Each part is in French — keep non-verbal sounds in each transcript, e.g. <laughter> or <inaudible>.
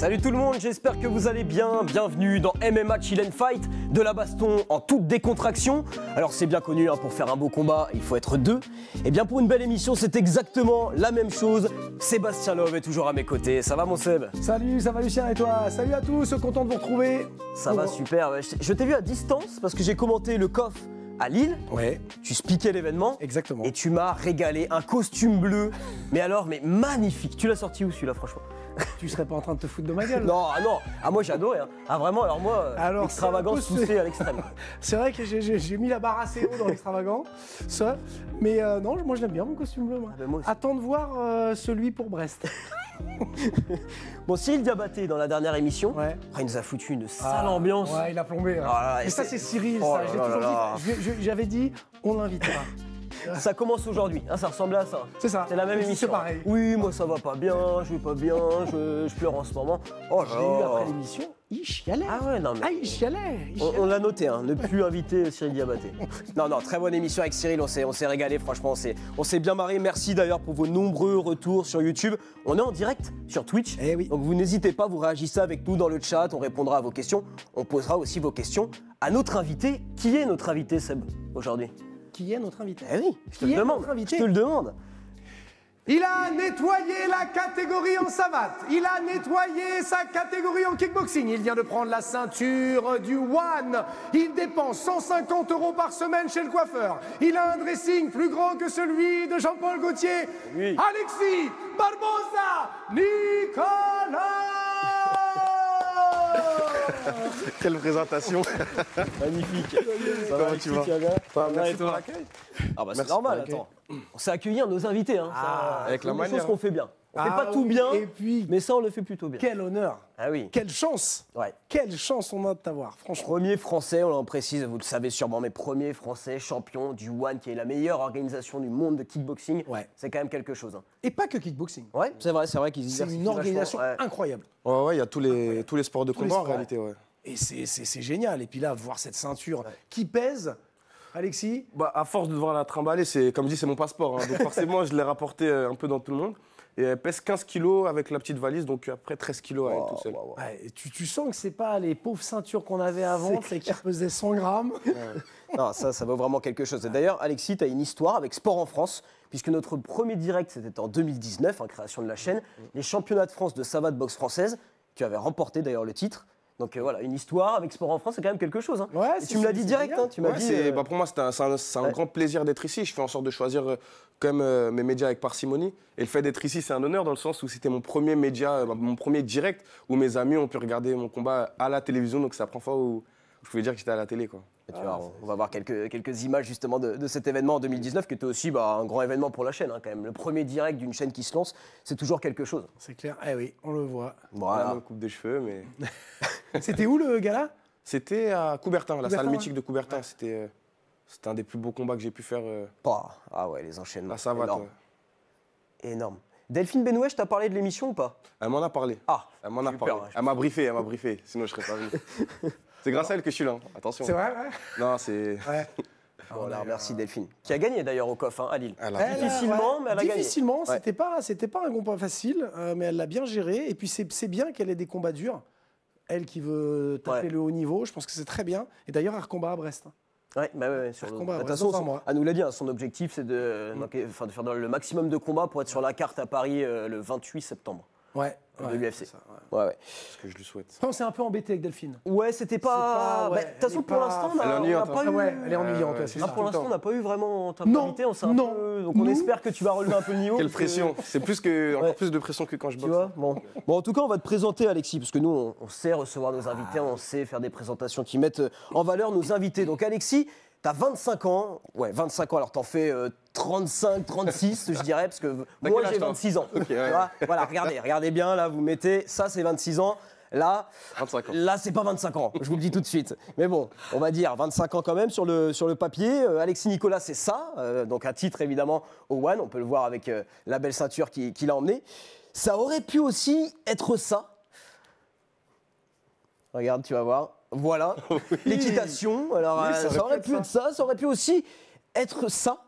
Salut tout le monde, j'espère que vous allez bien. Bienvenue dans MMA Chill Fight, de la baston en toute décontraction. Alors c'est bien connu, hein, pour faire un beau combat, il faut être deux. Et eh bien pour une belle émission, c'est exactement la même chose. Sébastien Love est toujours à mes côtés. Ça va mon Seb Salut, ça va Lucien et toi Salut à tous, content de vous retrouver. Ça va super. Je t'ai vu à distance parce que j'ai commenté le coffre à Lille. Ouais. Tu spiquais l'événement. Exactement. Et tu m'as régalé un costume bleu. Mais alors, mais magnifique. Tu l'as sorti où celui-là, franchement tu serais pas en train de te foutre de ma gueule. Non, ah non, ah, moi j'adore. Hein. Ah vraiment, alors moi, euh, alors, extravagance à l'extrême. <laughs> c'est vrai que j'ai mis la barre assez haut dans l'extravagant, ça. Mais euh, non, moi je l'aime bien mon costume bleu. Ah, ben, Attends de voir euh, celui pour Brest. <laughs> bon, Cyril Diabaté, dans la dernière émission, ouais. Ah, il nous a foutu une sale ambiance. Ouais, il a plombé. Hein. et ça, c'est Cyril, J'avais dit, on l'invitera ça commence aujourd'hui. Hein, ça ressemble à ça. C'est ça. C'est la même émission. pareil. Oui, moi ça va pas bien, je vais pas bien, je, pleure en ce moment. Oh, j'ai l'ai eu oh. après l'émission. Il Ah ouais, non mais. Ah, il chialait. on, l'a noté, hein, ne plus inviter Cyril Diabaté. <laughs> non, non, très bonne émission avec Cyril, on s'est, on s'est régalé, franchement, on s'est, bien marré. Merci d'ailleurs pour vos nombreux retours sur YouTube. On est en direct sur Twitch. Eh oui. Donc vous n'hésitez pas, vous réagissez avec nous dans le chat, on répondra à vos questions. On posera aussi vos questions à notre invité. Qui est notre invité, Seb, aujourd'hui qui est notre invité Eh oui, je te, le demande, je te le demande. Il a nettoyé la catégorie en savate. Il a nettoyé sa catégorie en kickboxing. Il vient de prendre la ceinture du One. Il dépense 150 euros par semaine chez le coiffeur. Il a un dressing plus grand que celui de Jean-Paul Gaultier. Alexis Barbosa Nicolas <laughs> Quelle présentation Magnifique ça va, tu vas bah, Merci pour l'accueil Ah bah c'est normal, attends. On s'est accueillir hein, nos invités, hein. Ah, ça, avec chose qu'on fait bien. On ne fait ah pas tout bien, mais ça, on le fait plutôt bien. Quel honneur Ah oui. Quelle chance ouais. Quelle chance on a de t'avoir, franchement. Premier français, on l'en précise, vous le savez sûrement, mais premier français champion du One, qui est la meilleure organisation du monde de kickboxing. Ouais. C'est quand même quelque chose. Hein. Et pas que kickboxing. Ouais, c'est vrai, c'est vrai qu'ils C'est une organisation incroyable. Ouais, ouais, il y a tous les, tous les sports de combat en réalité, ouais. Et c'est génial. Et puis là, voir cette ceinture qui pèse. Alexis bah, À force de devoir la trimballer, comme je dis, c'est mon passeport. Hein. donc forcément, je l'ai rapporté euh, un peu dans tout le monde. Et elle pèse 15 kilos avec la petite valise, donc après 13 kilos elle tout tu, sens que c'est pas les pauvres ceintures qu'on avait avant, c'est qui pesaient 100 grammes. non, ça, ça vaut vraiment quelque chose. Et d'ailleurs, Alexis, tu as une histoire avec Sport en France, puisque notre premier direct, c'était en 2019, en hein, création de la chaîne, mm. les championnats de France de savate boxe française. Tu avais remporté d'ailleurs le titre. Donc euh, voilà, une histoire avec Sport en France, c'est quand même quelque chose. Hein. tu me l'as dit direct. Hein, tu dit, euh, bah, pour moi, c'est un, grand plaisir d'être ici. Je fais en sorte de choisir euh, mes médias avec parcimonie. Et le fait d'être ici, c'est un honneur dans le sens où c'était mon premier média, bah, mon premier direct où mes amis ont pu regarder mon combat à la télévision. Donc ça prend première fois où je pouvais dire que j'étais à la télé. Quoi. Ah, on va voir quelques, images justement de, cet événement en 2019 qui était aussi bah, un grand événement pour la chaîne hein, quand même. Le premier direct d'une chaîne qui se lance, c'est toujours quelque chose. C'est clair, eh oui, on le voit. Voilà. coupe de cheveux, mais... <laughs> C'était où le gala C'était à Coubertin, la salle mythique de Coubertin. C'était, euh, C'était un des plus beaux combats que j'ai pu faire. Euh, ah ouais, les enchaînements. Ça va, Énorme. Énorme. Delphine Benouet, je parlé de l'émission ou pas Elle m'en a parlé. Ah, elle m'en a parlé. elle m'a briefé, elle m'a briefé. Sinon, je serais pas venu. <laughs> C'est grâce à elle que je suis là. Hein. Attention. C'est vrai, Non, c'est. Ouais. <laughs> Ah, on oh la Delphine, qui a gagné d'ailleurs au coffre hein, à Lille. difficilement, mais elle a gagné. Difficilement, c'était pas, pas un combat facile, euh, mais elle l'a bien géré. Et puis c'est bien qu'elle ait des combats durs. Elle qui veut taper le haut niveau, je pense que c'est très bien. Et d'ailleurs, un combat à Brest. Hein. Oui, bah sur nous l'a dit, son objectif c'est mm. de... faire le maximum de combats pour être sur la carte à Paris euh, le 28 septembre. Ouais. De l'UFC. Ouais, ouais. Ce que je lui souhaite. On s'est un peu embêté avec Delphine. Ouais, c'était pas. Bah, de toute façon, pour l'instant, on a hein. pas eu. Elle est ennuyante. Ah, pour l'instant, on n'a pas eu vraiment ta qualité. On s'est un peu. Donc on espère que tu vas relever un peu le niveau. Quelle pression. C'est plus que encore plus de pression que quand je boxe. Tu vois. Bon. Bon, en tout cas, on va te présenter, Alexis, parce que nous, on sait recevoir nos invités, on sait faire des présentations qui mettent euh, en valeur nos invités. Donc Alexis. T'as 25 ans, ouais, 25 ans, alors t'en fais 35, euh, 36, je dirais, parce que moi j'ai 26 ans. voilà, regardez, regardez bien, là, vous mettez, ça c'est 26 ans. Là, 25 ans. là, c'est pas 25 ans, je vous le dis tout de suite. Mais bon, on va dire 25 ans quand même sur le, sur le papier. Euh, Alexis Nicolas, c'est ça. Euh, donc à titre évidemment au One, on peut le voir avec la belle ceinture qu'il qui l'a emmené. Ça aurait pu aussi être ça. Regarde, tu vas voir. Voilà. <laughs> L'équitation. Alors, euh, ça, aurait pu être ça. ça. aurait pu aussi être ça.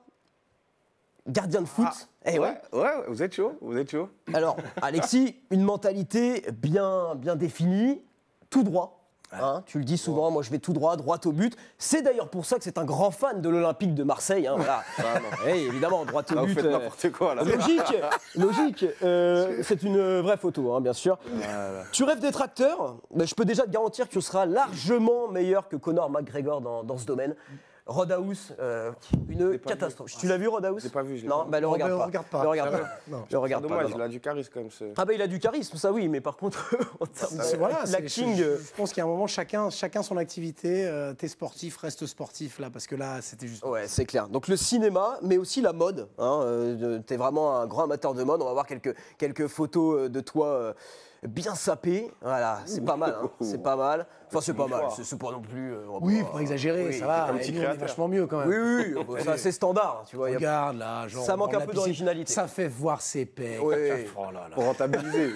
Gardien de ah. foot. eh ouais. ouais, vous êtes chaud, vous êtes chaud. Alors, Alexis, une mentalité bien, bien définie, tout droit. Hein, tu le dis souvent, moi je vais tout droit, droit au but. C'est d'ailleurs pour ça que c'est un grand fan de l'Olympique de Marseille. Hein, <laughs> eh, évidemment, droit au ah, but. Euh, logique, <laughs> logique. Euh, c'est une vraie photo, hein, bien sûr. Tu rêves d'être acteur mais ben, Je peux déjà te garantir que tu seras largement meilleur que Conor McGregor dans ce domaine. Rodhouse, euh, une catastrophe. Ah, tu l'as vu Rodhouse je Non, bah, le, non, mais pas. le regarde pas. Le regarde pas. il a du charisme quand même. Ah ben, il a du charisme, ça oui, mais par contre, <laughs> la king. Je, euh, pense qu'il y a un moment, chacun, chacun son activité, euh, t'es sportif, reste sportif là, parce que là, c'était juste... Ouais, c'est clair. Donc le cinéma, mais aussi la mode. Hein, t'es vraiment un grand amateur de mode, on va voir quelques, quelques photos de toi bien sapé. Voilà, c'est pas mal. Hein, <laughs> c'est pas mal. Enfin, c'est pas mal. C'est pas non plus. Euh, oui, bah, pas exagérer, ça va. Un petit est vachement mieux quand même. Oui, oui, c'est <laughs> bah, c'est standard. Tu vois, Regarde là, genre. Ça manque un peu d'originalité. Ça fait voir ses pecs. Oui. <laughs> Oh là là. Pour rentabiliser.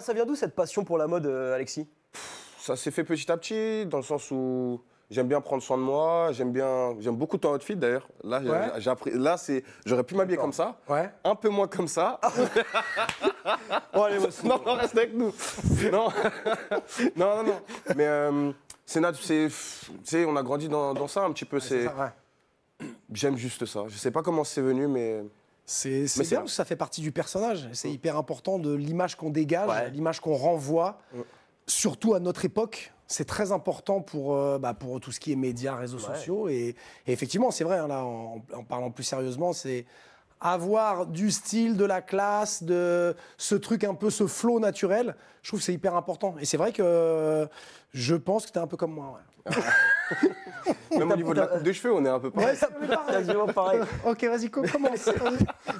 ça vient d'où cette passion pour la mode, euh, Alexis Ça s'est fait petit à petit, dans le sens où j'aime bien prendre soin de moi, j'aime bien, j'aime beaucoup ton outfit d'ailleurs. Là, j'ai appris, là c'est, j'aurais pu m'habiller comme ça, ouais. un peu moins comme ça. non, ah <laughs> non, reste avec nous. non, <laughs> non, non, Mais euh, c'est, c'est, on a grandi dans, ça un petit peu. c'est, j'aime juste ça. Je sais pas comment c'est venu, mais. C'est bien que ça fait partie du personnage. C'est mm. hyper important de l'image qu'on dégage, l'image qu'on renvoie, mm. surtout à notre époque c'est très important pour, euh, bah, pour tout ce qui est médias, réseaux sociaux. Et, effectivement, c'est vrai, hein, là, en, parlant plus sérieusement, c'est avoir du style, de la classe, de ce truc un peu, ce flow naturel, je trouve que c'est hyper important. Et c'est vrai que euh, je pense que tu es un peu comme moi. <laughs> Même au niveau de la coupe des cheveux, on est un peu pareil. ok, vas-y, commence.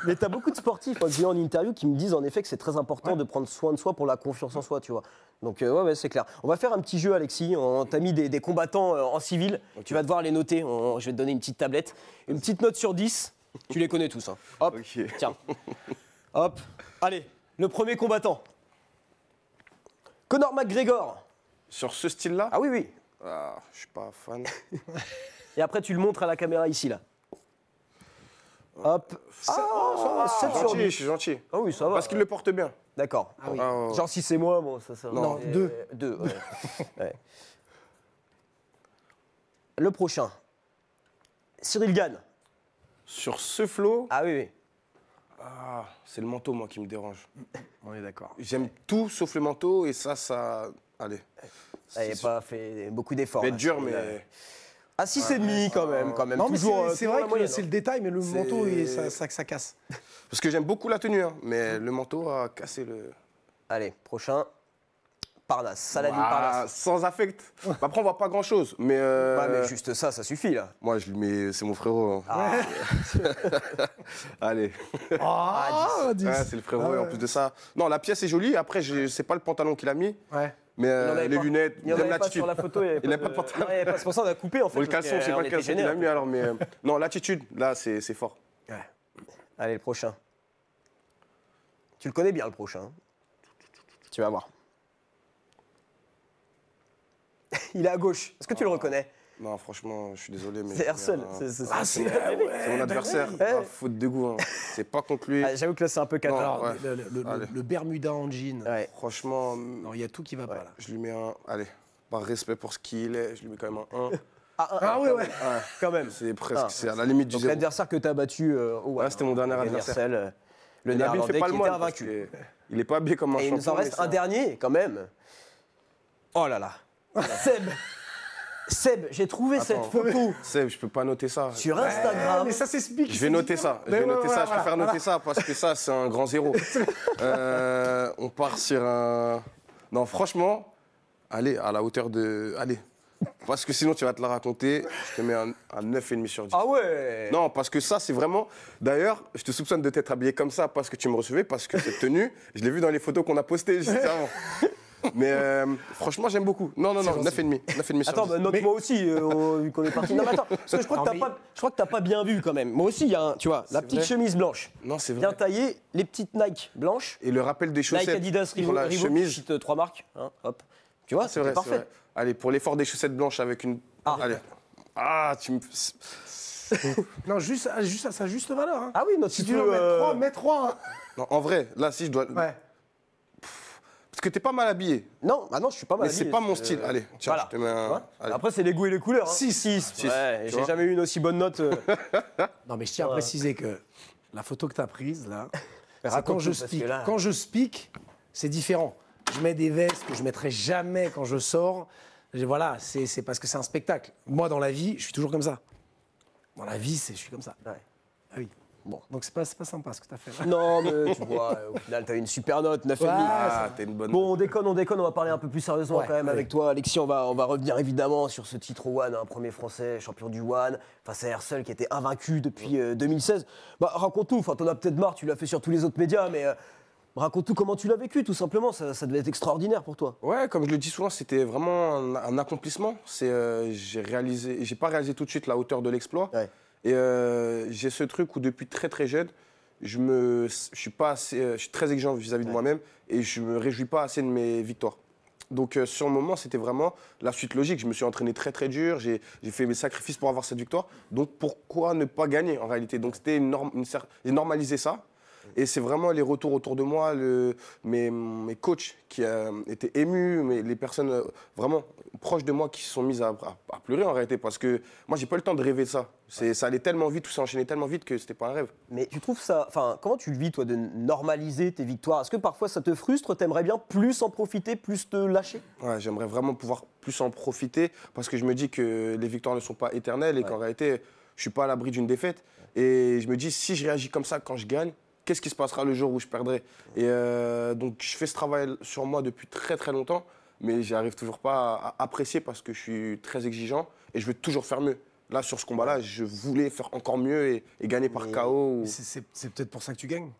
Mais t'as beaucoup de sportifs, viens hein, en interview, qui me disent en effet que c'est très important de prendre soin de soi pour la confiance en soi, tu vois. Donc, euh, ouais, c'est clair. On va faire un petit jeu, Alexis. On t'a mis des, combattants euh, en civil. Tu vas devoir les noter. je vais te donner une petite tablette. Une petite note sur 10. Tu les connais tous. Hein. Hop, tiens. <laughs> Hop, allez, le premier combattant. Connor McGregor. Sur ce style-là Ah oui, oui. Ah, je suis pas fan. <laughs> Et après, tu le montres à la caméra ici, là. Hop. Ah, ça Je suis gentil. Ah oui, ça va. Parce qu'il le porte bien. D'accord. Ah ah, Genre, si c'est moi, bon, ça, ça Non, 2. 2, <laughs> Le prochain. Cyril Gann. Sur ce flot, Ah oui, oui. Ah, c'est le manteau, moi, qui me dérange. <laughs> On est d'accord. J'aime tout sauf le manteau et ça, ça. Allez. Ça n'a pas fait beaucoup d'efforts. être dur, mais. À 6,5 ah, quand même, quand même. mais c'est euh, vrai que c'est le hein. détail, mais le manteau, ça, ça, casse. <laughs> Parce que j'aime beaucoup la tenue, hein, mais le manteau a cassé le. Allez, prochain. Parnasse, salade par la Sans affect. Bah, après, on voit pas grand-chose, euh, mais... juste ça, ça suffit, là. Moi, je lui mets, c'est mon frérot. Hein. Ah. <laughs> Allez. ah, ah c'est le frérot, en ah. plus de ça... Non, la pièce est jolie, après, c'est pas le pantalon qu'il a mis. Ouais. Mais euh, les lunettes, il même l'attitude. il n'avait <laughs> pas de pantalon. C'est pour ça qu'on a coupé en fait. le caleçon, c'est pas le caleçon qu'il a mis alors, mais. Euh, non, l'attitude, là, c'est fort. Allez, le prochain. Tu le connais bien le prochain. Tu vas voir il est à gauche. Est-ce que tu le ah. reconnais non, franchement, je suis désolé, mais. C'est Hersel. Ah, ah c'est mon bah adversaire. Bah ah, faute de goût. Hein. C'est pas conclu. J'avoue que là, c'est un peu canard. Le, Bermuda en jean. Franchement. Mm, non, il y a tout qui va pas là. Je lui mets un. Allez, par respect pour ce qu'il est, je lui mets quand même un 1. Ah, oui, ouais, Quand même. C'est presque. C'est à la limite Donc, du L'adversaire que tu as battu. Euh, c'était mon dernier adversaire. Euh, le néerlandais qui était invaincu. Il n'est pas bien comme un champion. il nous en reste un dernier, quand même. Oh là là. Seb, Seb, j'ai trouvé cette photo. Seb, je peux pas noter ça. Sur Instagram. mais ça s'explique. Je vais noter ça. Je vais noter ça. Je préfère noter ça parce que ça, c'est un grand zéro. <laughs> Euh, on part sur un. Non, franchement, allez, à la hauteur de. Allez. Parce que sinon, tu vas te la raconter. Je te mets un, 9,5 sur 10. Ah ouais Non, parce que ça, c'est vraiment. D'ailleurs, je te soupçonne de t'être habillé comme ça parce que tu me recevais, parce que cette tenue, je l'ai vu dans les photos qu'on a postées juste avant. <laughs> Mais euh, franchement, j'aime beaucoup. Non, non, non, 9,5. 9,5 Attends, bah, note-moi aussi, euh, qu'on est parti. Non, mais attends, parce que je crois que t'as pas, je crois que pas bien vu quand même. Moi aussi, il y a un, tu vois, la petite chemise blanche. Non, c'est vrai. Bien taillée, les petites Nike blanches. Et le rappel des chaussettes. Nike, Adidas, Rivo, la chemise. Petite, euh, trois marques. Hein, hop. Tu vois, c'est parfait. Allez, pour l'effort des chaussettes blanches avec une. Ah. Allez. Ah, tu me. <laughs> non, juste, juste à sa juste valeur. Hein. Ah oui, notre si tu veux euh, mets 3, mets 3. en vrai, là, si je dois. Ouais. Est-ce que t'es pas mal habillé. Non, je bah non, je suis pas mal Mais habillé. c'est pas mon style. Euh, allez, tiens, Après, c'est les goûts et les couleurs. Si, hein. si. Ah, j'ai jamais eu une aussi bonne note. Euh. <laughs> Non, mais je tiens à préciser que la photo que tu as prise, là, quand, je quand je speak, c'est différent. Je mets des vestes que je mettrai jamais quand je sors. Voilà, c'est parce que c'est un spectacle. Moi, dans la vie, je suis toujours comme ça. Dans la vie, c'est- je suis comme ça. Ah oui. Donc c'est pas, pas sympa ce que tu as fait. Non, mais tu vois, au final, tu as une super note, 9,5. Ouais, ah, une bonne... Bon, on déconne, on déconne, on va parler un peu plus sérieusement quand même avec toi, Alexis. On va, on va revenir évidemment sur ce titre One, un hein, premier français, champion du One, face à Hersel qui était invaincu depuis 2016. Euh, bah, raconte-nous, enfin, t'en as peut-être marre, tu l'as fait sur tous les autres médias, mais. Euh, raconte-nous comment tu l'as vécu, tout simplement. Ça, ça, devait être extraordinaire pour toi. Ouais, comme je le dis souvent, c'était vraiment un, accomplissement. C'est, euh, j'ai réalisé, j'ai pas réalisé tout de suite la hauteur de l'exploit. Et euh, j'ai ce truc où depuis très très jeune, je, me, suis, pas euh, je très exigeant vis-à-vis de moi-même et je ne me réjouis pas assez de mes victoires. Donc euh, sur le moment, c'était vraiment la suite logique. Je me suis entraîné très très dur, j'ai fait mes sacrifices pour avoir cette victoire. Donc pourquoi ne pas gagner en réalité Donc c'était normaliser ça et c'est vraiment les retours autour de moi, le, mes, mes coachs qui euh, étaient émus, mais les personnes euh, vraiment proches de moi qui se sont mises à, pleurer en réalité, parce que moi, j'ai pas eu le temps de rêver de ça. ça allait tellement vite, tout s'est tellement vite que c'était pas un rêve. Mais tu trouves ça. Enfin, comment tu le vis, toi, de normaliser tes victoires Est-ce que parfois ça te frustre T'aimerais bien plus en profiter, plus te lâcher Ouais, j'aimerais vraiment pouvoir plus en profiter parce que je me dis que les victoires ne sont pas éternelles et qu'en réalité, je suis pas à l'abri d'une défaite. Et je me dis, si je réagis comme ça quand je gagne, qu'est-ce qui se passera le jour où je perdrai Et euh, donc, je fais ce travail sur moi depuis très très longtemps, mais j'arrive toujours pas à apprécier parce que je suis très exigeant et je veux toujours faire mieux. Là, sur ce combat-là, je voulais faire encore mieux et, gagner par KO. C'est peut-être pour ça que tu gagnes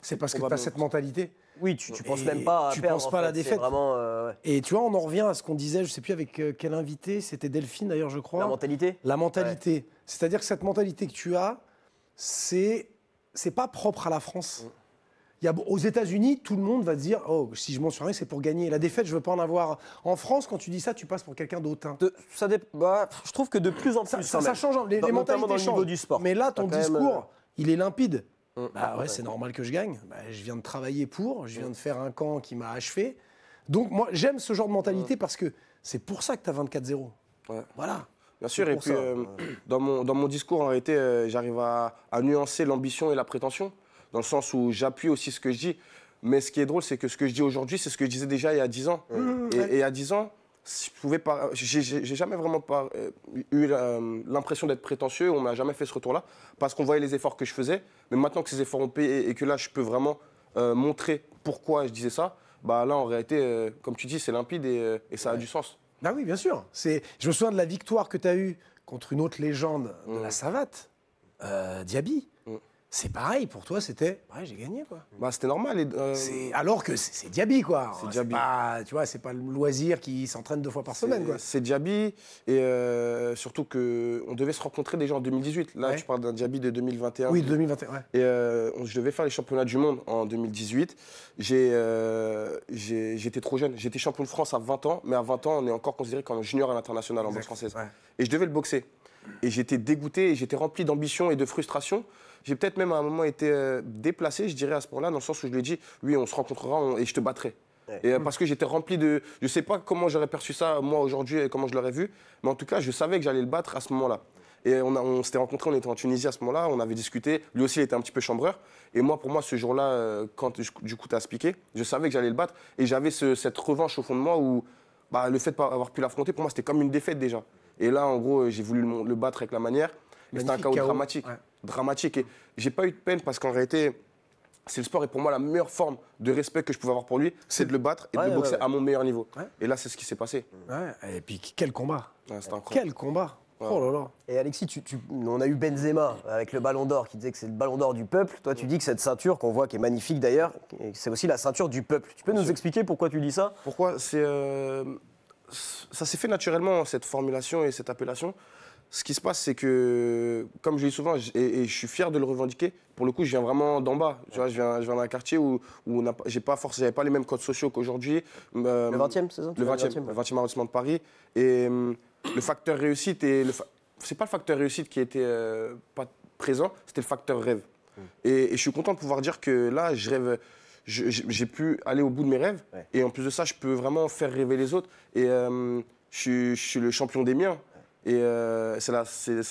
C'est parce que tu as cette mentalité oui, tu, tu penses même pas à Tu ne penses pas à la défaite. Vraiment, euh, Et tu vois, on en revient à ce qu'on disait, je sais plus avec euh, quel invité, c'était Delphine d'ailleurs, je crois. La mentalité. La mentalité. C'est-à-dire que cette mentalité que tu as, c'est c'est pas propre à la France. Mm. Il y a, aux États-Unis, tout le monde va dire Oh, si je m'en souviens, c'est pour gagner. La défaite, je veux pas en avoir. En France, quand tu dis ça, tu passes pour quelqu'un d'autre. Hein. Bah, je trouve que de plus en plus. Ça, change, hein. les, mentalités sport. Mais là, ton discours, euh, il est limpide. Mm. Bah ouais, c'est normal que je gagne. Bah, je viens de travailler pour, je viens mm. de faire un camp qui m'a achevé. Donc moi, j'aime ce genre de mentalité parce que c'est pour ça que tu as 24-0. Voilà. Bien sûr, et puis euh, <clears throat> dans, mon, dans mon discours, en réalité, euh, j'arrive à, nuancer l'ambition et la prétention, dans le sens où j'appuie aussi ce que je dis. Mais ce qui est drôle, c'est que ce que je dis aujourd'hui, c'est ce que je disais déjà il y a 10 ans. et, à il y a 10 ans, je pouvais pas, j'ai jamais vraiment euh, eu l'impression d'être prétentieux, on m'a jamais fait ce retour-là, parce qu'on voyait les efforts que je faisais. Mais maintenant que ces efforts ont payé et que là, je peux vraiment montrer pourquoi je disais ça, bah là, en réalité, comme tu dis, c'est limpide et, ça a du sens. Ah oui, bien sûr. C'est, je me souviens de la victoire que tu as eue contre une autre légende de la mm. savate, euh, Diaby c'est pareil, pour toi, c'était, ouais, j'ai gagné, quoi. Bah, c'était normal. Et, euh, Alors que c'est Diaby, quoi. C'est Diaby. Pas, tu vois, c'est pas le loisir qui s'entraîne deux fois par semaine, quoi. C'est Diaby, et euh, surtout qu'on devait se rencontrer déjà en 2018. Là, tu parles d'un Diaby de 2021. Oui, 2021, Et euh, je devais faire les championnats du monde en 2018. Euh, j'étais trop jeune. J'étais champion de France à 20 ans, mais à 20 ans, on est encore considéré comme junior à l'international en boxe française. Et je devais le boxer. Et j'étais dégoûté, Et j'étais rempli d'ambition et de frustration j'ai peut-être même à un moment été euh, déplacé, je dirais, à ce moment là dans le sens où je lui ai dit, oui, on se rencontrera et je te battrai. Et, euh, parce que j'étais rempli de. Je ne sais pas comment j'aurais perçu ça, moi, aujourd'hui, et comment je l'aurais vu, mais en tout cas, je savais que j'allais le battre à ce moment-là. Et on, on s'était rencontrés, on était en Tunisie à ce moment-là, on avait discuté. Lui aussi, il était un petit peu chambreur. Et moi, pour moi, ce jour-là, euh, quand du coup, as expliqué, je savais que j'allais le battre. Et j'avais cette revanche au fond de moi où bah, le fait d'avoir pu l'affronter, pour moi, c'était comme une défaite déjà. Et là, en gros, j'ai voulu le battre avec la manière. Mais c'était un chaos, dramatique. Dramatique. Et j'ai pas eu de peine parce qu'en réalité, c'est le sport et pour moi la meilleure forme de respect que je pouvais avoir pour lui, c'est de le battre et de le boxer à mon meilleur niveau. Et là, c'est ce qui s'est passé. Et puis quel combat Quel combat Oh là là. Et Alexis, on a eu Benzema avec le Ballon d'Or qui disait que c'est le Ballon d'Or du peuple. Toi, tu mm. dis que cette ceinture qu'on voit qui est magnifique d'ailleurs, c'est aussi la ceinture du peuple. Tu peux nous expliquer pourquoi tu dis ça Pourquoi c'est euh, ça s'est fait naturellement cette formulation et cette appellation ce qui se passe, c'est que, comme je dis souvent, et, je suis fier de le revendiquer, pour le coup, je viens vraiment d'en bas. Tu vois, je viens, je viens d'un quartier où, où j'ai pas forcément, pas les mêmes codes sociaux qu'aujourd'hui. Euh, le 20e, c'est ça Le 20e, arrondissement de Paris. Et hum, le facteur réussite, et n'est c'est pas le facteur réussite qui était euh, pas présent, c'était le facteur rêve. Mm. Et, je suis content de pouvoir dire que là, je rêve j'ai pu aller au bout de mes rêves. Et en plus de ça, je peux vraiment faire rêver les autres. Et hum, je, suis le champion des miens. Et euh, c'est la,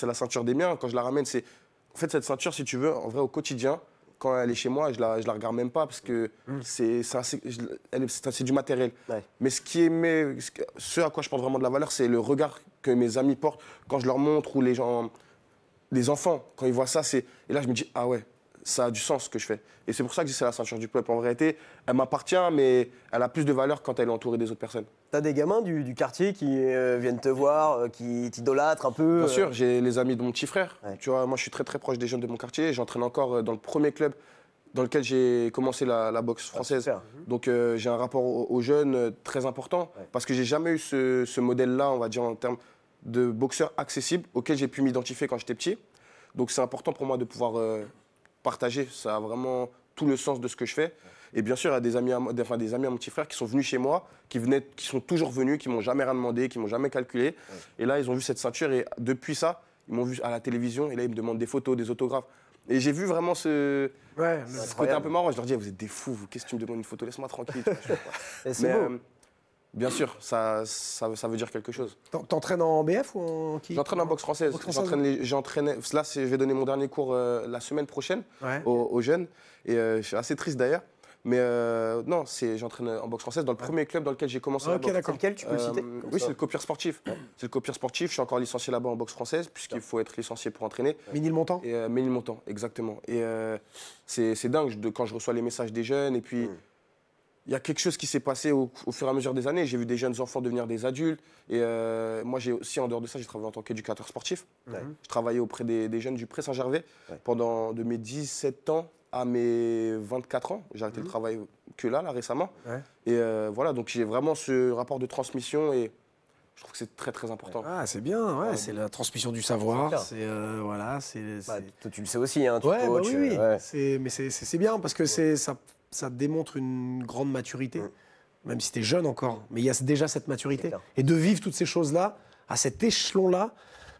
la, ceinture des miens. Quand je la ramène, c'est. En fait, cette ceinture, si tu veux, en vrai, au quotidien, quand elle est chez moi, je la, je la regarde même pas parce que mmh. c'est du matériel. Mais ce qui est mais ce à quoi je porte vraiment de la valeur, c'est le regard que mes amis portent quand je leur montre ou les gens, les enfants, quand ils voient ça, c'est et là je me dis ah ouais, ça a du sens ce que je fais. Et c'est pour ça que c'est la ceinture du club. En réalité, elle m'appartient, mais elle a plus de valeur quand elle est entourée des autres personnes. T'as des gamins du, quartier qui euh, viennent te voir, euh, qui t'idolâtrent un peu Bien euh sûr, j'ai les amis de mon petit frère. Tu vois, moi je suis très très proche des jeunes de mon quartier. J'entraîne encore dans le premier club dans lequel j'ai commencé la, boxe ah, française. Mhm. Donc j'ai un rapport aux, jeunes très important parce que j'ai jamais eu ce, modèle-là, on va dire en termes de boxeur accessible auquel j'ai pu m'identifier quand j'étais petit. Donc c'est important pour moi de pouvoir partager, Ça a vraiment tout le sens de ce que je fais. Et bien sûr, il y a des amis, enfin, des amis mon petit frère qui sont venus chez moi, qui, venaient, qui sont toujours venus, qui m'ont jamais rien demandé, qui m'ont jamais calculé. Et là, ils ont vu cette ceinture et depuis ça, ils m'ont vu à la télévision et là, ils me demandent des photos, des autographes. Et j'ai vu vraiment ce, côté un peu marrant. Je leur dis, eh, vous êtes des fous, qu'est-ce que tu me demandes une photo Laisse-moi tranquille. <laughs> c'est euh, Bien sûr, ça, ça, ça, veut dire quelque chose. T'entraînes en BF ou en qui J'entraîne en boxe française. Là, je vais donner mon dernier cours euh, la semaine prochaine aux, jeunes. Et euh, je suis assez triste d'ailleurs. Mais euh, non, j'entraîne en boxe française dans le premier club dans lequel j'ai commencé. Ah, ok, tu peux le citer Oui, c'est le Copier sportif. C'est le copieur sportif. Je suis encore licencié là-bas en boxe française puisqu'il faut être licencié pour entraîner. montant le montant, exactement. Et c'est dingue quand je reçois les messages des jeunes et puis. Hmm il y a quelque chose qui s'est passé au, fur et à mesure des années. J'ai vu des jeunes enfants devenir des adultes. Et euh, moi, j'ai aussi, en dehors de ça, j'ai travaillé en tant qu'éducateur sportif. Mhm. Je travaillais auprès des, jeunes du Pré Saint-Gervais pendant de mes 17 ans à mes 24 ans. J'ai arrêté le mhm. travail que là, là récemment. Et euh, voilà, donc j'ai vraiment ce rapport de transmission et je trouve que c'est très très important. Ah, c'est bien, ouais, c'est la transmission du savoir. C'est euh, voilà, c'est. Bah, tu le sais aussi, hein. Tu coach, bah oui, oui. Mais c'est bien parce que c'est ça ça démontre une grande maturité, mm. même si tu es jeune encore, mais il y a déjà cette maturité. Et de vivre toutes ces choses-là, à cet échelon-là,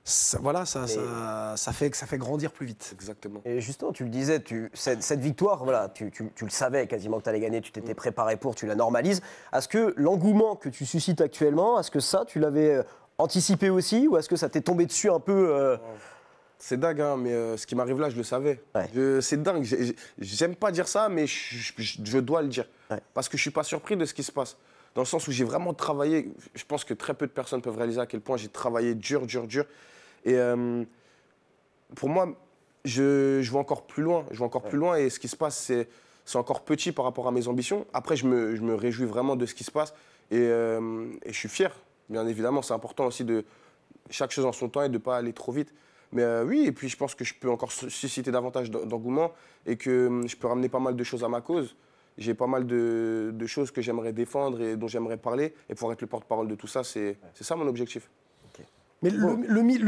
ça, voilà, ça, ça, ça, fait, ça fait grandir plus vite. Exactement. Et justement, tu le disais, tu, cette, victoire, voilà, tu, tu, le savais quasiment que tu allais gagner, tu t'étais mm. préparé pour, tu la normalises. Est-ce que l'engouement que tu suscites actuellement, est-ce que ça, tu l'avais euh, anticipé aussi ou est-ce que ça t'est tombé dessus un peu euh, c'est dingue, hein, mais euh, ce qui m'arrive là, je le savais. c'est dingue. J'aime pas dire ça, mais je, dois le dire. Parce que je suis pas surpris de ce qui se passe. Dans le sens où j'ai vraiment travaillé. Je pense que très peu de personnes peuvent réaliser à quel point j'ai travaillé dur, dur, dur. Et euh, pour moi, je, je vais encore plus loin. Je vais encore plus loin. Et ce qui se passe, c'est encore petit par rapport à mes ambitions. Après, je me, je me réjouis vraiment de ce qui se passe. Et, euh, et je suis fier. Bien évidemment, c'est important aussi de chaque chose en son temps et de ne pas aller trop vite. Mais euh, oui, et puis je pense que je peux encore susciter davantage d'engouement et que hum, je peux ramener pas mal de choses à ma cause. J'ai pas mal de, choses que j'aimerais défendre et dont j'aimerais parler. Et pour être le porte-parole de tout ça, c'est ça mon objectif. Mais le,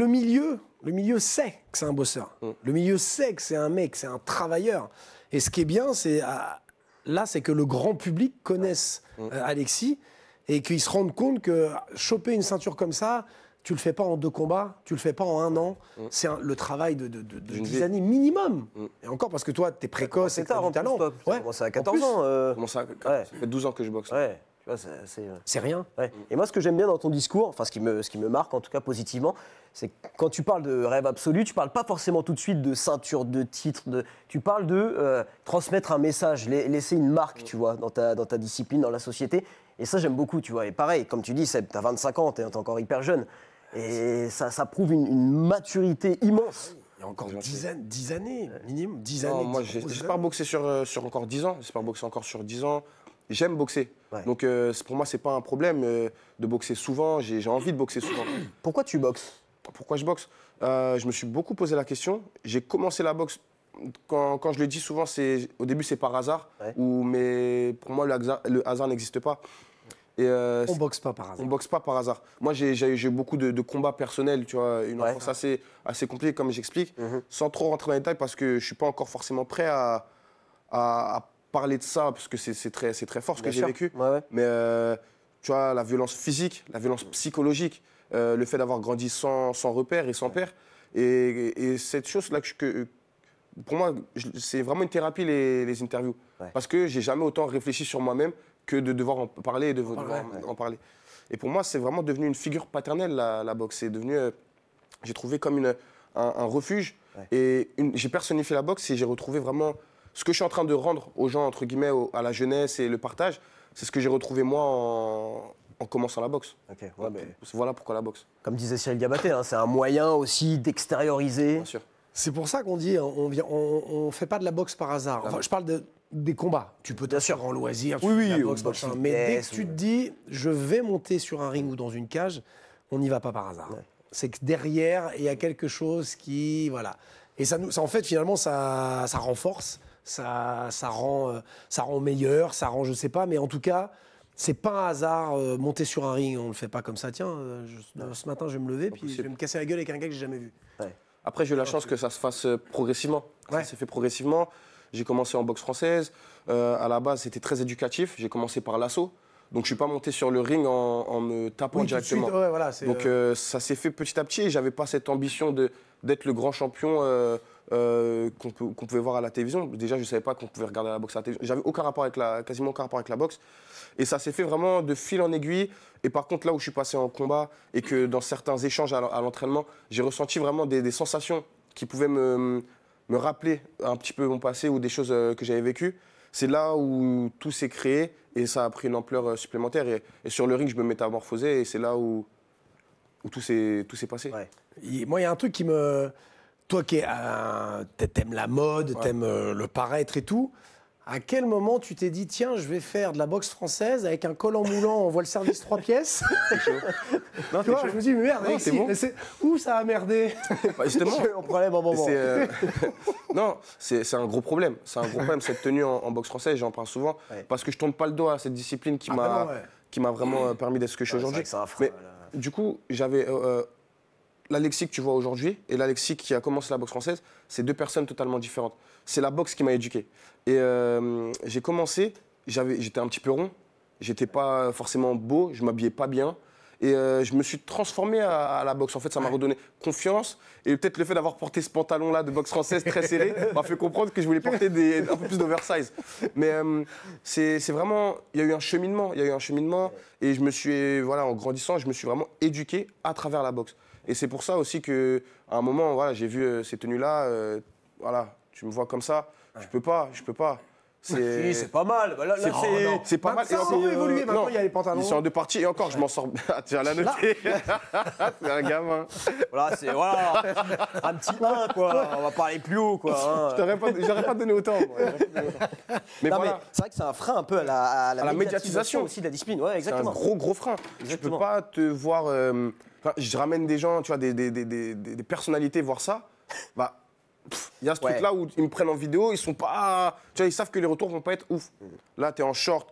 milieu, le milieu sait que c'est un bosseur. Mm. Le milieu sait que c'est un mec, c'est un travailleur. Et ce qui est bien, c'est ah, là, c'est que le grand public connaisse mm. euh, Alexis et qu'il se rende compte que choper une ceinture comme ça, tu le fais pas en deux combats, tu le fais pas en un an. Mm. C'est le travail de, de, 10 années minimum. Mm. Et encore parce que toi, tu es précoce et as du talent. Plus, ouais. commencé à 14 ans. Euh... à... Ça fait 12 ans que je boxe. Ouais. C'est rien. Et moi, ce que j'aime bien dans ton discours, enfin, ce qui, me, ce qui me marque en tout cas positivement, c'est quand tu parles de rêve absolu, tu parles pas forcément tout de suite de ceinture, de titre, de... tu parles de euh, transmettre un message, laisser une marque, tu vois, dans ta, dans ta discipline, dans la société. Et ça, j'aime beaucoup, tu vois. Et pareil, comme tu dis, tu as 25 ans, tu es encore hyper jeune. Et ça, prouve une, maturité immense. Il y a encore 10 années, 10 années, minimum années. moi, j'espère boxer sur, euh, sur encore 10 ans. J'espère boxer encore sur 10 ans. J'aime boxer. Donc euh, pour moi, c'est pas un problème euh, de boxer souvent. J'ai envie de boxer souvent. <coughs> Pourquoi tu boxes Pourquoi je boxe Je me suis beaucoup posé la question. J'ai commencé la boxe. Quand, je le dis souvent, c'est au début c'est par hasard, ou mais pour moi le hasard, n'existe pas. Euh, on boxe pas par hasard. boxe pas par hasard. Moi, j'ai eu beaucoup de, combats personnels, tu vois, une enfance assez, assez compliquée, comme j'explique, mhm. sans trop rentrer dans les détails parce que je suis pas encore forcément prêt à, parler de ça parce que c'est très, fort ce que j'ai vécu. Mais euh, tu vois, la violence physique, la violence psychologique, euh, le fait d'avoir grandi sans, sans repère et sans père. Et, cette chose-là pour moi, c'est vraiment une thérapie, les, interviews. Parce que j'ai jamais autant réfléchi sur moi-même que de devoir en parler et de devoir en parler. Et pour moi, c'est vraiment devenu une figure paternelle, la, boxe. C'est devenu, euh, j'ai trouvé comme une, un, refuge. Et j'ai personnifié la boxe et j'ai retrouvé vraiment ce que je suis en train de rendre aux gens, entre guillemets, à la jeunesse et le partage. C'est ce que j'ai retrouvé moi en, commençant la boxe. voilà, pourquoi la boxe. Comme disait Cyril Gabaté, hein, c'est un moyen aussi d'extérioriser. C'est pour ça qu'on dit, hein, on ne on, fait pas de la boxe par hasard. Ah je parle de, des combats. Tu peux t'assurer en loisir, tu oui, oui, boxe, mais dès que tu te dis, je vais monter sur un ring ou dans une cage, on n'y va pas par hasard. C'est que derrière, il y a quelque chose qui, voilà. Et ça nous, en fait, finalement, ça, ça renforce, ça, ça rend, euh, ça rend meilleur, ça rend, je sais pas, mais en tout cas, c'est pas un hasard euh, monter sur un ring. On le fait pas comme ça. Tiens, euh, ce matin, je vais me lever, puis je vais me casser la gueule avec un gars que j'ai jamais vu. Après, j'ai eu la chance que ça se fasse progressivement. Ouais. Ça s'est fait progressivement. J'ai commencé en boxe française. Euh, à la base, c'était très éducatif. J'ai commencé par l'assaut. Donc je suis pas monté sur le ring en, me tapant directement. Donc euh, euh, ça s'est fait petit à petit j'avais pas cette ambition d'être le grand champion qu'on pouvait voir à la télévision. Déjà je savais pas qu'on pouvait regarder la boxe à la télévision. J'avais aucun rapport avec la, quasiment aucun rapport avec la boxe. Et ça s'est fait vraiment de fil en aiguille. Et par contre là où je suis passé en combat et que dans certains échanges à l'entraînement, j'ai ressenti vraiment des sensations qui pouvaient me, me rappeler un petit peu mon passé ou des choses euh, que j'avais vécues, c'est là où tout s'est créé et ça a pris une ampleur euh, supplémentaire. Et, sur le ring, je me métamorphosais et c'est là où, où tout s'est passé. moi, il y a un truc qui me. Toi qui t'aimes la mode, t'aimes euh, le paraître et tout. À quel moment tu t'es dit, tiens, je vais faire de la boxe française avec un collant moulant, on voit le service trois pièces non, Tu je me dis, merde, c'est où ça a merdé bah, Justement, <laughs> problème euh, <laughs> non, c'est un gros problème. C'est un gros problème, cette tenue en, boxe française, j'en parle souvent, parce que je tourne pas le doigt à cette discipline qui ah, m'a vraiment euh, permis d'être ce que je suis aujourd'hui. Mais du coup, j'avais. La euh, l'Alexis que tu vois aujourd'hui et l'Alexis qui a commencé la boxe française, c'est deux personnes totalement différentes. C'est la boxe qui m'a éduqué. Et euh, j'ai commencé, j'étais un petit peu rond, j'étais pas forcément beau, je m'habillais pas bien. Et euh, je me suis transformé à, la boxe. En fait, ça m'a redonné confiance. Et peut-être le fait d'avoir porté ce pantalon-là de boxe française très serré <laughs> m'a fait comprendre que je voulais porter des, un peu plus d'oversize. Mais euh, c'est vraiment. Il y a eu un cheminement. Il y a eu un cheminement. Et je me suis. Voilà, en grandissant, je me suis vraiment éduqué à travers la boxe. Et c'est pour ça aussi qu'à un moment, voilà, j'ai vu ces tenues-là. voilà, tu me vois comme ça. Je peux pas, je peux pas. C'est pas mal. Bah c'est pas bah, mal. Ça a euh, évolué. Maintenant, il y a les pantalons. Ils sont en deux parties. Et encore, je m'en sors. tu as <laughs> la noter. <laughs> c'est un gamin. Voilà, c'est voilà. un petit 1, quoi. On va pas aller plus haut, quoi. Hein. Je t'aurais pas, donné autant. <laughs> mais, voilà. c'est vrai que c'est un frein un peu à la, à la, médiatisation. aussi de la discipline. Ouais, exactement. un gros, gros frein. Je Je peux pas te voir. Euh, je ramène des gens, tu vois, des, des personnalités voir ça. Bah il y a ce truc-là où ils me prennent en vidéo, ils sont pas. Tu vois, ils savent que les retours vont pas être ouf. Mm. Là, tu es en short,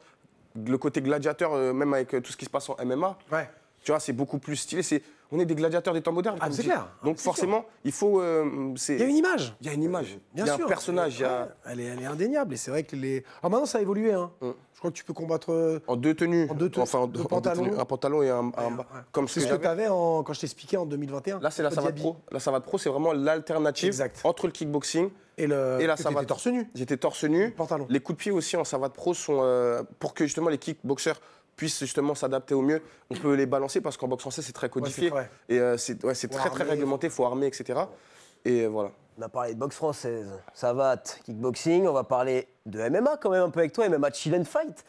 le côté gladiateur, euh, même avec euh, tout ce qui se passe en MMA. Ouais. Tu vois, c'est beaucoup plus stylé. C'est on est des gladiateurs des temps modernes. Ah, c'est clair. Donc ah, forcément, il faut. Euh, il y a une image. Il y a une image. Bien il y a un personnage. Elle, est, indéniable. Et c'est vrai que les. Ah maintenant, ça a évolué. Hein. Mm. Je crois que tu peux combattre. Euh, en deux tenues. En deux tenues. Enfin, en deux, pantalons. Un pantalon et un. Comme c'est ce que, tu avais quand je t'expliquais en 2021. Là, c'est la savate pro. La savate pro, c'est vraiment l'alternative entre le kickboxing. Et, le... et la savate. torse nu. J'étais torse nu. Pantalon. Les coups de pied aussi en savate pro sont euh, pour que justement les kickboxers puissent justement s'adapter au mieux. On peut les balancer parce qu'en boxe française, c'est très codifié. et euh, c'est très, très réglementé, il faut armer, etc. Et voilà. On a parlé de boxe française, ça savate, kickboxing. On va parler de MMA quand même un peu avec toi, MMA and Fight.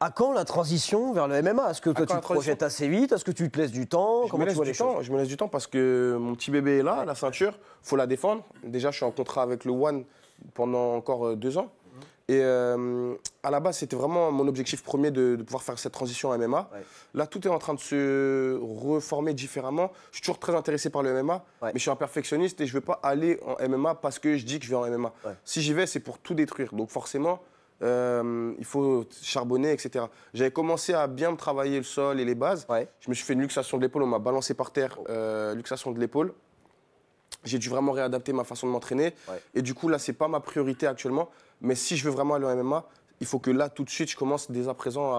à quand la transition vers le MMA Est-ce que toi, tu te projettes assez vite Est-ce que tu te laisses du temps je Comment me laisse tu vois du les temps, choses Je me laisse du temps parce que mon petit bébé est là, la ceinture, faut la défendre. Déjà, je suis en contrat avec le One pendant encore euh, deux ans. Et euh, à la base, c'était vraiment mon objectif premier de, pouvoir faire cette transition en MMA. Là, tout est en train de se reformer différemment. Je suis toujours très intéressé par le MMA, mais je suis un perfectionniste et je ne veux pas aller en MMA parce que je dis que je vais en MMA. Si j'y vais, c'est pour tout détruire. Donc forcément, euh, il faut charbonner, etc. J'avais commencé à bien travailler le sol et les bases. Je me suis fait une luxation de l'épaule, on m'a balancé par terre, oh. euh, luxation de l'épaule j'ai dû vraiment réadapter ma façon de m'entraîner. Et du coup, là, c'est pas ma priorité actuellement. Mais si je veux vraiment aller en MMA, il faut que là, tout de suite, je commence dès à présent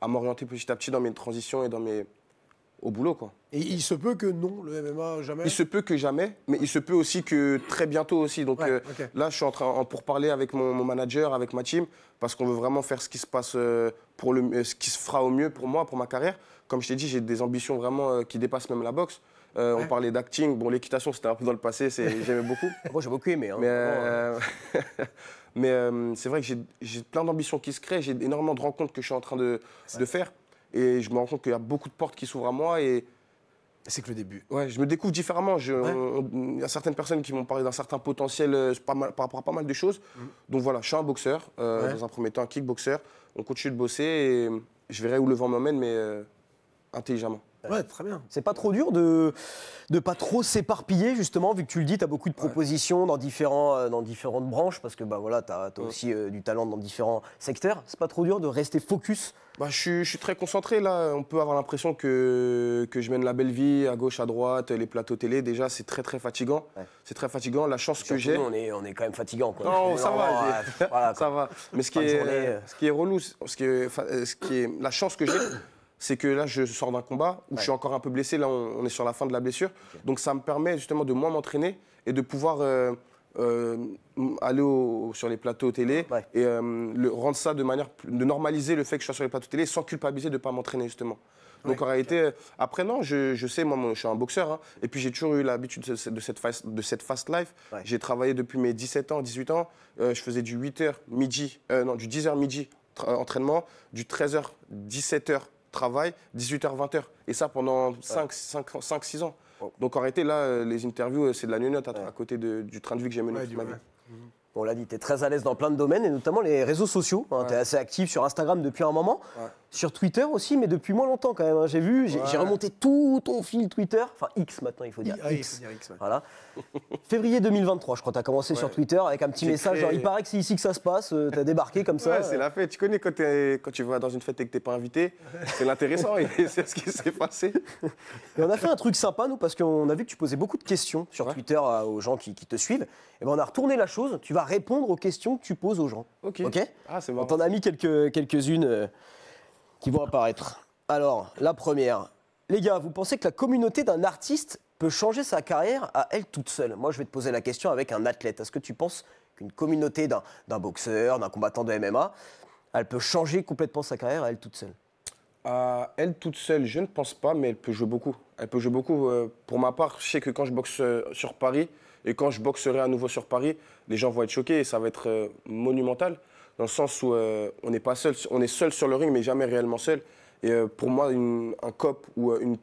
à, m'orienter petit à petit dans mes transitions et dans mes au boulot quoi. Et il se peut que non, le MMA jamais. Il se peut que jamais, mais il se peut aussi que très bientôt aussi. Donc euh, là, je suis en train pour parler avec mon, manager, avec ma team, parce qu'on veut vraiment faire ce qui se passe euh, pour le, euh, ce qui se fera au mieux pour moi, pour ma carrière. Comme je t'ai dit, j'ai des ambitions vraiment qui dépassent même la boxe. On parlait d'acting. Bon, l'équitation, c'était un peu dans le passé, j'aimais beaucoup. <laughs> Moi, j'ai beaucoup aimé. Hein, mais hein. <laughs> Mais euh, c'est vrai que j'ai plein d'ambitions qui se créent, j'ai énormément de rencontres que je suis en train de, faire. Et je me rends compte qu'il y a beaucoup de portes qui s'ouvrent à moi. Et, c'est que le début. Ouais, je me découvre différemment. Il y a certaines personnes qui m'ont parlé d'un certain potentiel euh, par, rapport à pas mal de choses. Mm. Donc voilà, je suis un boxeur, euh, dans un premier temps un kickboxer. On continue de bosser et je verrai où le vent m'emmène, mais intelligemment. Ouais, très bien. C'est pas trop dur de ne pas trop s'éparpiller justement, vu que tu le dis, tu as beaucoup de propositions dans différents euh, dans différentes branches parce que bah voilà, tu as, aussi euh, du talent dans différents secteurs. C'est pas trop dur de rester focus. Bah, je, suis, très concentré là. On peut avoir l'impression que, que je mène la belle vie à gauche, à droite, les plateaux télé. Déjà, c'est très très fatigant. C'est très fatigant. La chance que j'ai. On est, on est quand même fatigant. Quoi. Non, ça va. <laughs> ça va. Mais ce qui, est, euh. ce qui est relou, ce qui est, ce qui est la chance que j'ai, c'est que là, je sors d'un combat où je suis encore un peu blessé. Là, on, est sur la fin de la blessure. Donc, ça me permet justement de moins m'entraîner et de pouvoir euh, euh, aller sur les plateaux télé et euh, rendre ça de manière de normaliser le fait que je sois sur les plateaux télé sans culpabiliser de ne pas m'entraîner justement. Donc en réalité, après non, je, sais, moi je suis un boxeur, hein, et puis j'ai toujours eu l'habitude de, cette fast, life. J'ai travaillé depuis mes 17 ans, 18 ans, je faisais du 8h midi, non, du 10h midi entraînement, du 13h, 17h travail 18h-20h. Et ça pendant 5-6 ans. Oh. Donc en là, euh, les interviews, euh, c'est de la nuit hein, à, côté du train de vie que j'ai mené toute ma vie. Mhm. On l'a dit, tu es très à l'aise dans plein de domaines, et notamment les réseaux sociaux. Hein, tu es assez actif sur Instagram depuis un moment sur Twitter aussi, mais depuis moins longtemps quand même. Hein. J'ai vu, j'ai remonté tout ton fil Twitter, enfin X maintenant, il faut dire ah Voilà. <laughs> Février 2023, je crois, tu as commencé sur Twitter avec un petit message, genre, il paraît que c'est ici que ça se passe, euh, tu as débarqué comme ça. c'est la fête. Tu connais quand, quand tu vas dans une fête et que t'es pas invité, c'est l'intéressant <laughs> c'est ce qui s'est passé. Et on a fait un truc sympa, nous, parce qu'on a vu que tu posais beaucoup de questions sur Twitter euh, aux gens qui, te suivent. Et eh ben, on a retourné la chose. Tu vas répondre aux questions que tu poses aux gens. Ok. ok ah, On t'en a mis quelques, quelques-unes. Euh, qui vont apparaître. Alors, la première. Les gars, vous pensez que la communauté d'un artiste peut changer sa carrière à elle toute seule Moi, je vais te poser la question avec un athlète. Est-ce que tu penses qu'une communauté d'un boxeur, d'un combattant de MMA, elle peut changer complètement sa carrière à elle toute seule À elle toute seule, je ne pense pas, mais elle peut jouer beaucoup. Elle peut jouer beaucoup. Euh, pour ma part, je sais que quand je boxe euh, sur Paris et quand je boxerai à nouveau sur Paris, les gens vont être choqués et ça va être euh, monumental dans le sens où euh, on n'est pas seul, on est seul sur le ring, mais jamais réellement seul. Et euh, pour moi, un COP ou euh, une,